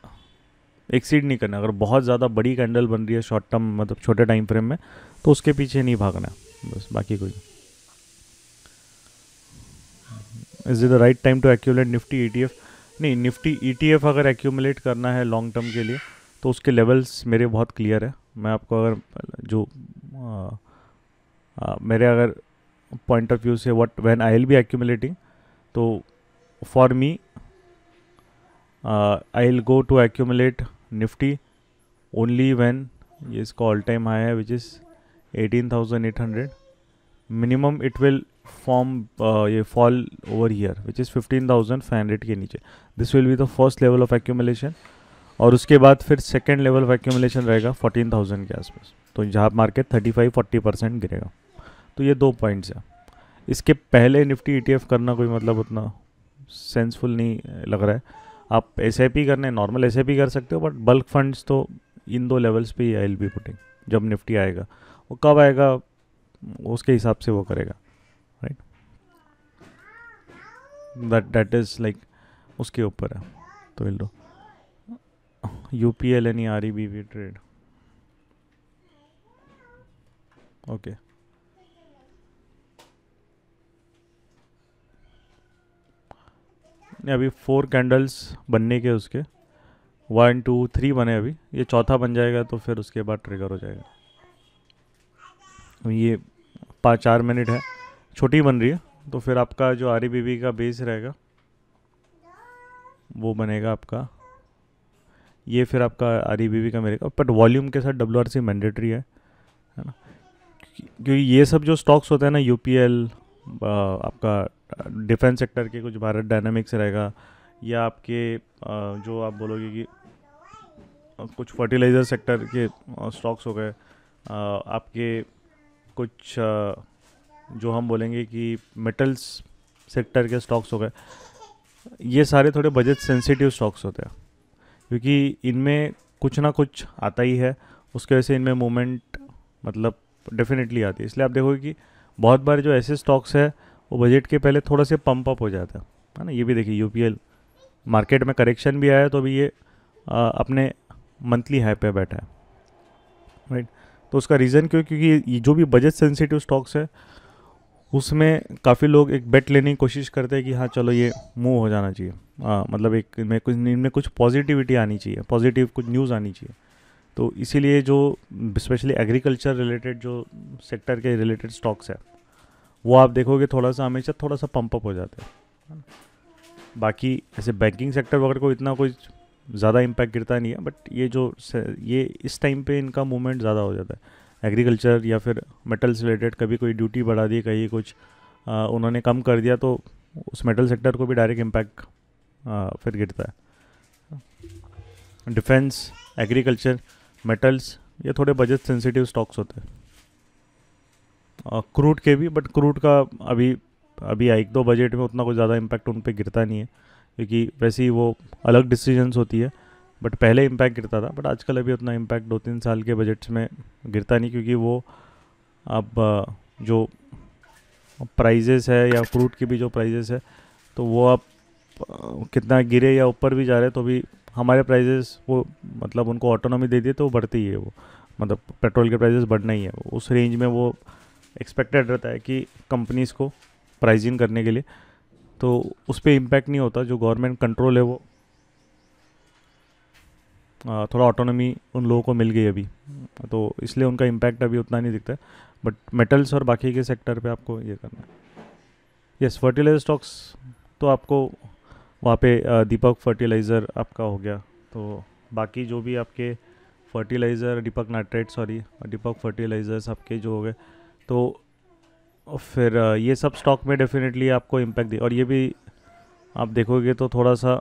एक्सीड नहीं करना अगर बहुत ज़्यादा बड़ी कैंडल बन रही है शॉर्ट टर्म मतलब छोटे टाइम फ्रेम में तो उसके पीछे नहीं भागना बस बाकी कोई is it the right time to accumulate Nifty E T F नहीं निफ्टी ई e अगर एक्यूमुलेट करना है लॉन्ग टर्म के लिए तो उसके लेवल्स मेरे बहुत क्लियर है मैं आपको अगर जो आ, आ, मेरे अगर पॉइंट ऑफ व्यू से what when I will be accumulating तो for me I will go to accumulate Nifty only when ये इसका ऑल टाइम हाई है which is eighteen thousand eight hundred minimum it will form ये fall over year which is fifteen thousand five hundred के नीचे this will be the first level of accumulation और उसके बाद फिर सेकेंड लेवल ऑफ एक्यूमलेशन रहेगा fourteen thousand के आसपास तो जहाँ market thirty five forty percent गिरेगा तो ये दो पॉइंट्स हैं इसके पहले निफ्टी ई टी एफ करना कोई मतलब उतना सेंसफुल नहीं लग रहा है आप एस आई पी करने नॉर्मल एस आई पी कर सकते हो बट बल्क फंड्स तो इन दो लेवल्स पे आई एल बी पुटिंग जब निफ्टी आएगा वो कब आएगा उसके हिसाब से वो करेगा right that that is like उसके ऊपर है तो will do U P L N E R E B V trade okay अभी फोर कैंडल्स बनने के उसके वन टू थ्री बने अभी ये चौथा बन जाएगा तो फिर उसके बाद ट्रिगर हो जाएगा ये पाँच चार मिनट है छोटी बन रही है तो फिर आपका जो आर बी e का बेस रहेगा वो बनेगा आपका ये फिर आपका आर बी e का बट वॉल्यूम के साथ डब्ल्यू आर सी मैंडेटरी है है ना क्योंकि ये सब जो स्टॉक्स होते हैं ना यू पी एल आपका डिफेंस सेक्टर के कुछ भारत डायनामिक्स रहेगा या आपके जो आप बोलोगे कि कुछ फर्टिलाइज़र सेक्टर के स्टॉक्स हो गए आपके कुछ जो हम बोलेंगे कि मेटल्स सेक्टर के स्टॉक्स हो गए ये सारे थोड़े बजट सेंसिटिव स्टॉक्स होते हैं क्योंकि इनमें कुछ ना कुछ आता ही है उसकी वजह से इनमें मूवमेंट मतलब डेफिनेटली आती है इसलिए आप देखोगे कि बहुत बार जो ऐसे स्टॉक्स है वो बजट के पहले थोड़ा से पंप अप हो जाता है है ना ये भी देखिए यूपीएल मार्केट में करेक्शन भी आया तो अभी ये आ, अपने मंथली हाई पे बैठा है राइट right? तो उसका रीज़न क्यों क्योंकि जो भी बजट सेंसिटिव स्टॉक्स है उसमें काफ़ी लोग एक बेट लेने की कोशिश करते हैं कि हाँ चलो ये मूव हो जाना चाहिए आ, हाँ, मतलब एक में कुछ इनमें कुछ पॉजिटिविटी आनी चाहिए पॉजिटिव कुछ न्यूज़ आनी चाहिए तो इसीलिए जो स्पेशली एग्रीकल्चर रिलेटेड जो सेक्टर के रिलेटेड स्टॉक्स है वो आप देखोगे थोड़ा सा हमेशा थोड़ा सा पंप अप हो जाते हैं बाकी ऐसे बैंकिंग सेक्टर वगैरह को इतना कोई ज़्यादा इम्पैक्ट गिरता नहीं है बट ये जो ये इस टाइम पे इनका मूवमेंट ज़्यादा हो जाता है एग्रीकल्चर या फिर मेटल्स रिलेटेड कभी कोई ड्यूटी बढ़ा दी कहीं कुछ आ, उन्होंने कम कर दिया तो उस मेटल सेक्टर को भी डायरेक्ट इम्पैक्ट फिर गिरता है डिफेंस एग्रीकल्चर मेटल्स ये थोड़े बजट सेंसिटिव स्टॉक्स होते हैं क्रूड के भी बट क्रूड का अभी अभी एक दो बजट में उतना कुछ ज़्यादा इम्पैक्ट उन पर गिरता नहीं है क्योंकि वैसे ही वो अलग डिसीजंस होती है बट पहले इम्पैक्ट गिरता था बट आजकल अभी उतना इम्पैक्ट दो तीन साल के बजट्स में गिरता नहीं क्योंकि वो अब जो प्राइजेस है या फ्रूट की भी जो प्राइजेस है तो वो आप कितना गिरे या ऊपर भी जा रहे तो भी हमारे प्राइजेस वो मतलब उनको ऑटोनॉमी दे दिए तो बढ़ते ही है वो मतलब पेट्रोल के प्राइजेस बढ़ना ही है उस रेंज में वो एक्सपेक्टेड रहता है कि कंपनीज़ को प्राइजिंग करने के लिए तो उस पर इम्पैक्ट नहीं होता जो गवर्नमेंट कंट्रोल है वो थोड़ा ऑटोनॉमी उन लोगों को मिल गई अभी तो इसलिए उनका इम्पैक्ट अभी उतना नहीं दिखता है बट मेटल्स और बाकी के सेक्टर पे आपको ये करना है यस फर्टिलाइजर स्टॉक्स तो आपको वहाँ पे दीपक फर्टिलाइज़र आपका हो गया तो बाकी जो भी आपके fertiliser Deepak nitrate sorry Deepak fertilisers आपके जो हो गए तो और फिर ये सब स्टॉक में डेफिनेटली आपको इम्पैक्ट दी और ये भी आप देखोगे तो थोड़ा सा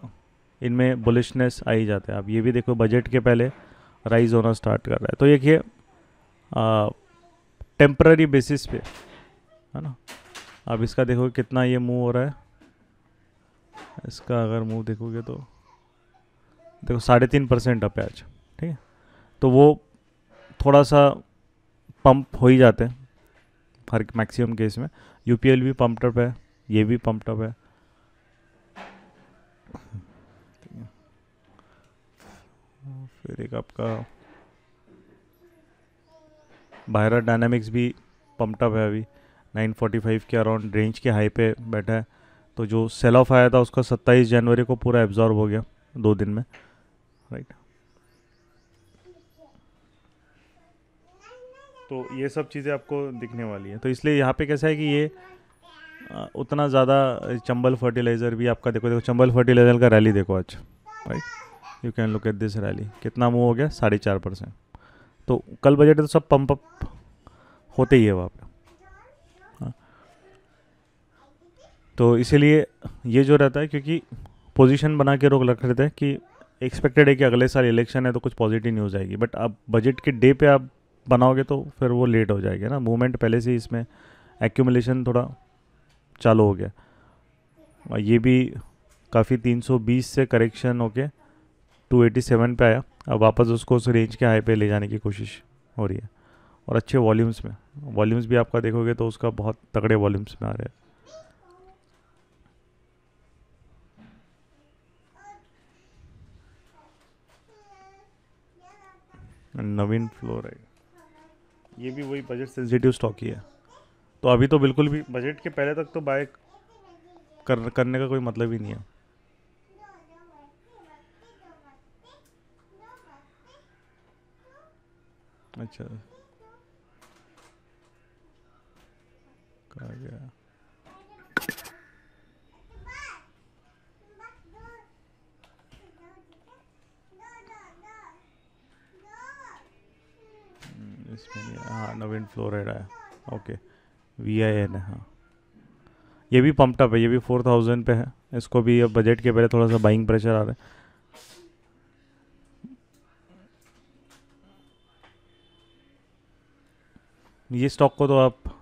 इनमें बुलिशनेस आ ही जाता है आप ये भी देखो बजट के पहले राइज होना स्टार्ट कर रहा है तो देखिए टेम्प्ररी बेसिस पे है ना आप इसका देखोगे कितना ये मूव हो रहा है इसका अगर मूव देखोगे तो देखो साढ़े तीन परसेंट अप है आज ठीक है तो वो थोड़ा सा पंप हो ही जाते हैं हर मैक्सिमम केस में यू भी पम्प्ट है ये भी पम्पटअप है फिर एक आपका बाहरा डायनामिक्स भी पम्पटअप है अभी 945 के अराउंड रेंज के हाई पे बैठा है तो जो सेल ऑफ आया था उसका 27 जनवरी को पूरा एब्जॉर्ब हो गया दो दिन में राइट तो ये सब चीज़ें आपको दिखने वाली है तो इसलिए यहाँ पे कैसा है कि ये उतना ज़्यादा चंबल फर्टिलाइज़र भी आपका देखो देखो चंबल फर्टिलाइज़र का रैली देखो आज right you can look at this rally कितना मूव हो गया साढ़े चार परसेंट तो कल बजट तो सब पंप अप होते ही है वहाँ पे हाँ। तो इसीलिए ये जो रहता है क्योंकि पोजीशन बना के लोग रख रहे थे कि एक्सपेक्टेड है कि अगले साल इलेक्शन है तो कुछ पॉजिटिव न्यूज़ आएगी बट अब बजट के डे पे आप बनाओगे तो फिर वो लेट हो जाएगी ना मूवमेंट पहले से इसमें एक्यूमलेशन थोड़ा चालू हो गया और ये भी काफ़ी 320 से करेक्शन होके 287 पे आया अब वापस उसको उस रेंज के हाई पे ले जाने की कोशिश हो रही है और अच्छे वॉल्यूम्स में वॉल्यूम्स भी आपका देखोगे तो उसका बहुत तगड़े वॉल्यूम्स में आ रहे हैं नवीन फ्लोर है ये भी वही बजट सेंसिटिव स्टॉक ही है तो अभी तो बिल्कुल भी बजट के पहले तक तो बाय कर, करने का कोई मतलब ही नहीं है अच्छा कहा गया इसमें नहीं हाँ नवीन फ्लोराइड आया ओके वी आई एन है हाँ ये भी पम्पटअप है ये भी फोर थाउजेंड पे है इसको भी अब बजट के पहले थोड़ा सा बाइंग प्रेशर आ रहा है ये स्टॉक को तो आप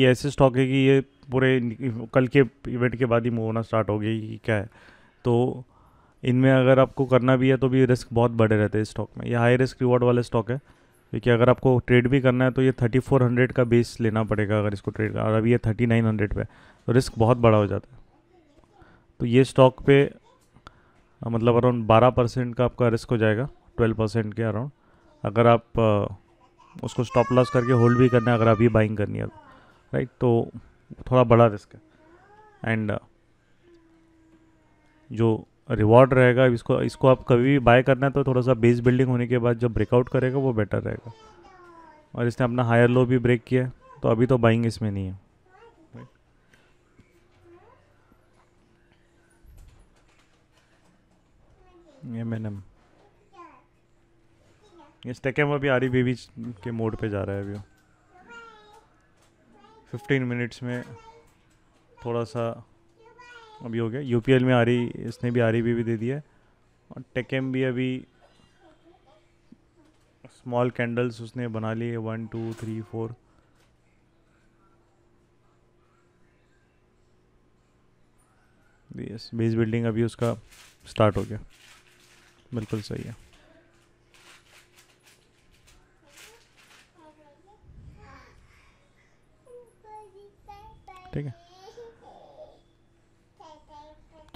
ये ऐसे स्टॉक है कि ये पूरे कल के इवेंट के बाद ही मूव होना स्टार्ट हो गई कि क्या है तो इनमें अगर आपको करना भी है तो भी रिस्क बहुत बड़े रहते हैं इस स्टॉक में ये हाई रिस्क रिवॉर्ड वाले स्टॉक है क्योंकि अगर आपको ट्रेड भी करना है तो ये 3400 का बेस लेना पड़ेगा अगर इसको ट्रेड और अभी ये 3900 पे तो रिस्क बहुत बड़ा हो जाता है तो ये स्टॉक पे मतलब अराउंड बारह परसेंट का आपका रिस्क हो जाएगा ट्वेल्व परसेंट के अराउंड अगर आप उसको स्टॉप लॉस करके होल्ड भी करना है अगर अभी बाइंग करनी है राइट तो थोड़ा बड़ा रिस्क है एंड जो रिवॉर्ड रहेगा इसको इसको आप कभी भी बाय करना है तो थोड़ा सा बेस बिल्डिंग होने के बाद जब ब्रेकआउट करेगा वो बेटर रहेगा और इसने अपना हायर लो भी ब्रेक किया तो अभी तो बाइंग इसमें नहीं है ये मैनम ये स्टेकम अभी आरी बेबी के मोड पे जा रहा है अभी फिफ्टीन मिनट्स में थोड़ा सा अभी हो गया यूपीएल में आ रही इसने भी आ रही भी दे दिया और टेकेम भी अभी स्मॉल कैंडल्स उसने बना लिए one two three four yes base building अभी उसका स्टार्ट हो गया बिल्कुल सही है ठीक है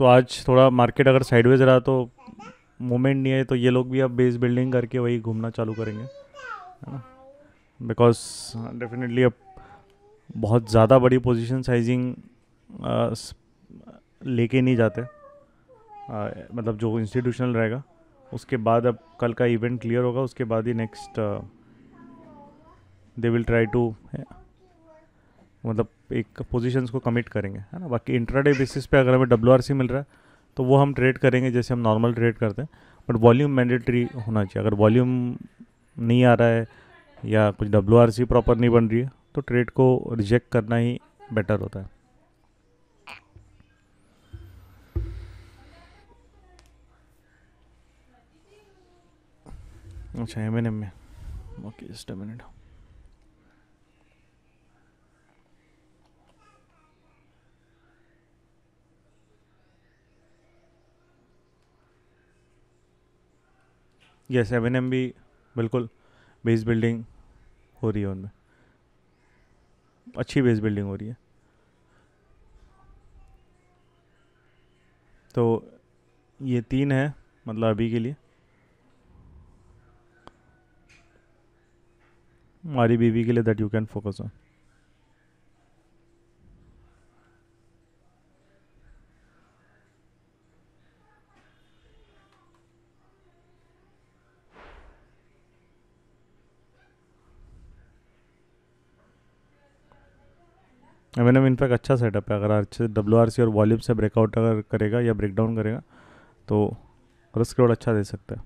तो आज थोड़ा मार्केट अगर साइडवेज रहा तो मूवमेंट नहीं है तो ये लोग भी अब बेस बिल्डिंग करके वही घूमना चालू करेंगे है ना बिकॉज डेफिनेटली हाँ, अब बहुत ज़्यादा बड़ी पोजीशन साइजिंग लेके नहीं जाते आ, मतलब जो इंस्टीट्यूशनल रहेगा उसके बाद अब कल का इवेंट क्लियर होगा उसके बाद ही next they will try to मतलब एक पोजिशन को कमिट करेंगे है ना बाकी इंट्राडे बेसिस पे अगर हमें डब्ल्यू मिल रहा है तो वो हम ट्रेड करेंगे जैसे हम नॉर्मल ट्रेड करते हैं बट वॉल्यूम मैंडेटरी होना चाहिए अगर वॉल्यूम नहीं आ रहा है या कुछ डब्ल्यू प्रॉपर नहीं बन रही है तो ट्रेड को रिजेक्ट करना ही बेटर होता है अच्छा एम एन एम में ओके जस्ट अ मिनट ये सेवन एम बी बिल्कुल बेस बिल्डिंग हो रही है उनमें अच्छी बेस बिल्डिंग हो रही है तो ये तीन है मतलब अभी के लिए हमारी बीवी के लिए that you can focus on M N M in fact अच्छा सेटअप है अगर अच्छे डब्ल्यू आर सी और वॉल्यूम से ब्रेकआउट अगर करेगा या ब्रेकडाउन करेगा तो रिस्क रोड अच्छा दे सकता है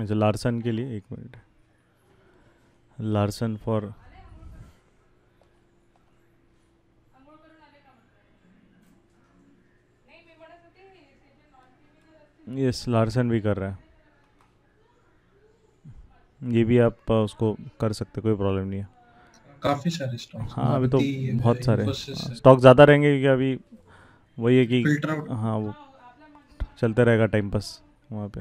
अच्छा लार्सन के लिए एक minute Larsen for yes Larsen भी कर रहा है ये भी आप उसको कर सकते कोई प्रॉब्लम नहीं है काफ़ी सारे स्टॉक हाँ अभी तो, तो बहुत सारे स्टॉक हाँ, ज़्यादा रहेंगे क्योंकि अभी वही है कि हाँ वो चलते रहेगा टाइम पास वहाँ पे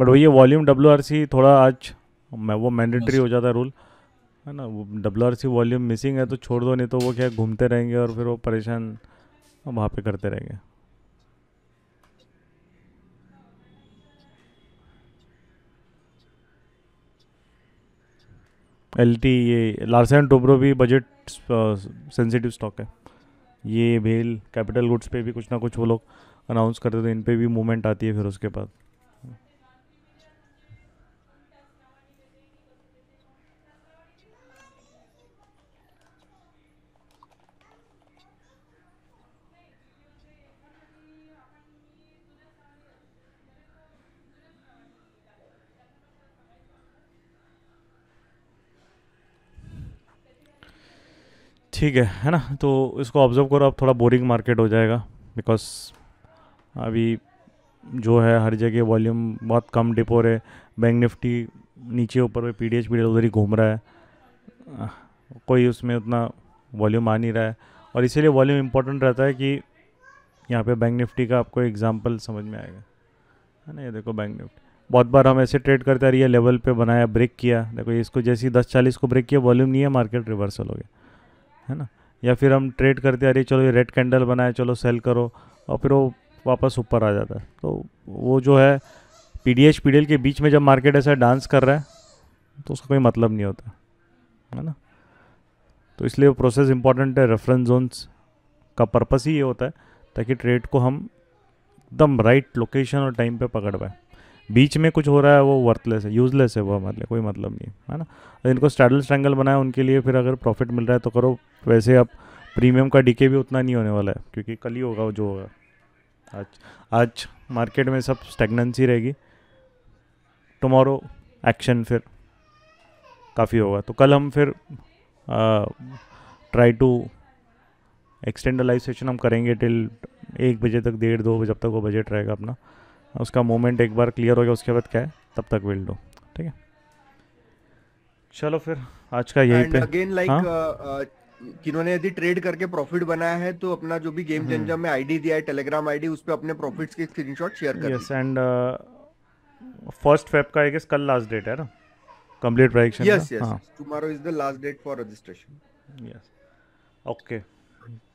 बट वही वॉल्यूम डब्ल्यू थोड़ा आज मैं वो मैंडेटरी हो जाता है रूल है ना W R C volume missing है तो छोड़ दो नहीं तो वो क्या घूमते रहेंगे और फिर वो परेशान वहाँ पे करते रहेंगे एल टी ये लार्सन टोब्रो भी बजट सेंसिटिव स्टॉक है ये भेल कैपिटल गुड्स पे भी कुछ ना कुछ वो लोग अनाउंस करते तो इन पे भी मूवमेंट आती है फिर उसके बाद ठीक है है ना तो इसको ऑब्जर्व करो अब थोड़ा बोरिंग मार्केट हो जाएगा बिकॉज अभी जो है हर जगह वॉल्यूम बहुत कम डिप हो रहे बैंक निफ्टी नीचे ऊपर पी डी एच पी उधर ही घूम रहा है कोई उसमें उतना वॉल्यूम आ नहीं रहा है और इसीलिए वॉल्यूम इंपॉर्टेंट रहता है कि यहाँ पे बैंक निफ्टी का आपको एग्जांपल समझ में आएगा है ना ये देखो बैंक निफ्टी बहुत बार हम ऐसे ट्रेड करते रहिए लेवल पे बनाया ब्रेक किया देखो इसको जैसी दस चालीस को ब्रेक किया वॉल्यूम नहीं है मार्केट रिवर्सल हो गया है ना या फिर हम ट्रेड करते अरे चलो ये रेड कैंडल बनाए चलो सेल करो और फिर वो वापस ऊपर आ जाता है तो वो जो है पी डी एच पी के बीच में जब मार्केट ऐसा डांस कर रहा है तो उसका कोई मतलब नहीं होता है ना तो इसलिए वो प्रोसेस इंपॉर्टेंट है रेफरेंस जोन्स का पर्पस ही ये होता है ताकि ट्रेड को हम एकदम राइट लोकेशन और टाइम पे पकड़ पाए बीच में कुछ हो रहा है वो वर्थलेस है यूजलेस है वो हमारे लिए कोई मतलब नहीं है ना इनको स्टैडल स्ट्रैंगल बनाए उनके लिए फिर अगर प्रॉफिट मिल रहा है तो करो वैसे अब प्रीमियम का डीके भी उतना नहीं होने वाला है क्योंकि कल ही होगा जो होगा आज आज मार्केट में सब स्टेगनेंसी रहेगी टमोरो एक्शन फिर काफ़ी होगा तो कल हम फिर try to extend live session हम करेंगे टिल एक बजे तक डेढ़ दो जब तक वो बजट रहेगा अपना उसका मोमेंट एक बार क्लियर हो गया उसके बाद क्या है तब तक विल डो ठीक है चलो फिर आज का यही पे अगेन लाइक हाँ? जिन्होंने यदि ट्रेड करके प्रॉफिट बनाया है तो अपना जो भी गेम हम्म। चेंजर में आईडी दिया है टेलीग्राम आईडी उस पर अपने प्रॉफिट्स के स्क्रीनशॉट शेयर कर यस एंड फर्स्ट फेब का आई कल लास्ट डेट है ना complete prediction yes yes tomorrow is the last date for registration yes okay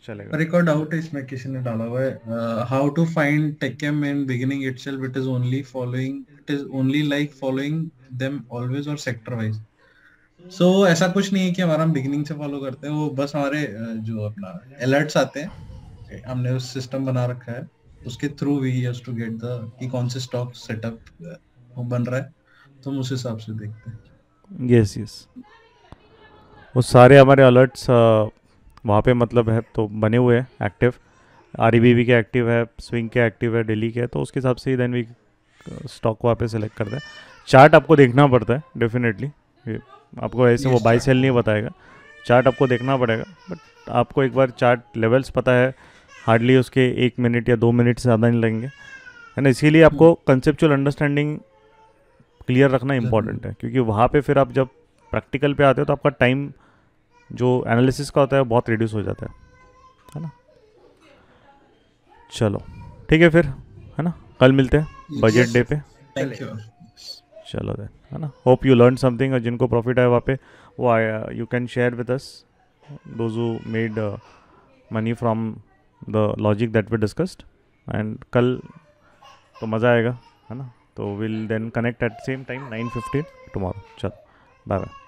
चलेगा रिकॉर्ड आउट इसमें किसी ने डाला हुआ है how to find take 'em in beginning itself it is only following it is only like following them always और sector wise so so, ऐसा कुछ नहीं है कि हमारा हम बिगिनिंग से फॉलो करते हैं वो बस हमारे जो अपना अलर्ट्स आते हैं हमने उस सिस्टम बना रखा है उसके through we has to get the कि कौन से स्टॉक सेटअप वो बन रहा है तो हम उस हिसाब से देखते हैं यस यस वो सारे हमारे अलर्ट्स वहाँ पे मतलब है तो बने हुए हैं एक्टिव आर e के एक्टिव है स्विंग के एक्टिव है डेली के है तो उसके हिसाब से देन वी स्टॉक वहाँ पे सेलेक्ट करते हैं चार्ट आपको देखना पड़ता है डेफिनेटली आपको ऐसे वो बाई सेल नहीं बताएगा चार्ट आपको देखना पड़ेगा बट आपको एक बार चार्ट लेवल्स पता है हार्डली उसके एक मिनट या दो मिनट से ज़्यादा नहीं लगेंगे है ना इसीलिए आपको कंसेप्चुअल अंडरस्टैंडिंग क्लियर रखना इंपॉर्टेंट है क्योंकि वहाँ पे फिर आप जब प्रैक्टिकल पे आते हो तो आपका टाइम जो एनालिसिस का होता है बहुत रिड्यूस हो जाता है है ना चलो ठीक है फिर है ना कल मिलते हैं बजट डे पे थैंक यू चलो देन है ना होप यू लर्न समथिंग और जिनको प्रॉफिट आया वहाँ पे वो आया you can share with us those who made money from the logic that we discussed and कल तो मज़ा आएगा है ना तो will then connect at same time nine fifteen tomorrow चलो बाय बाय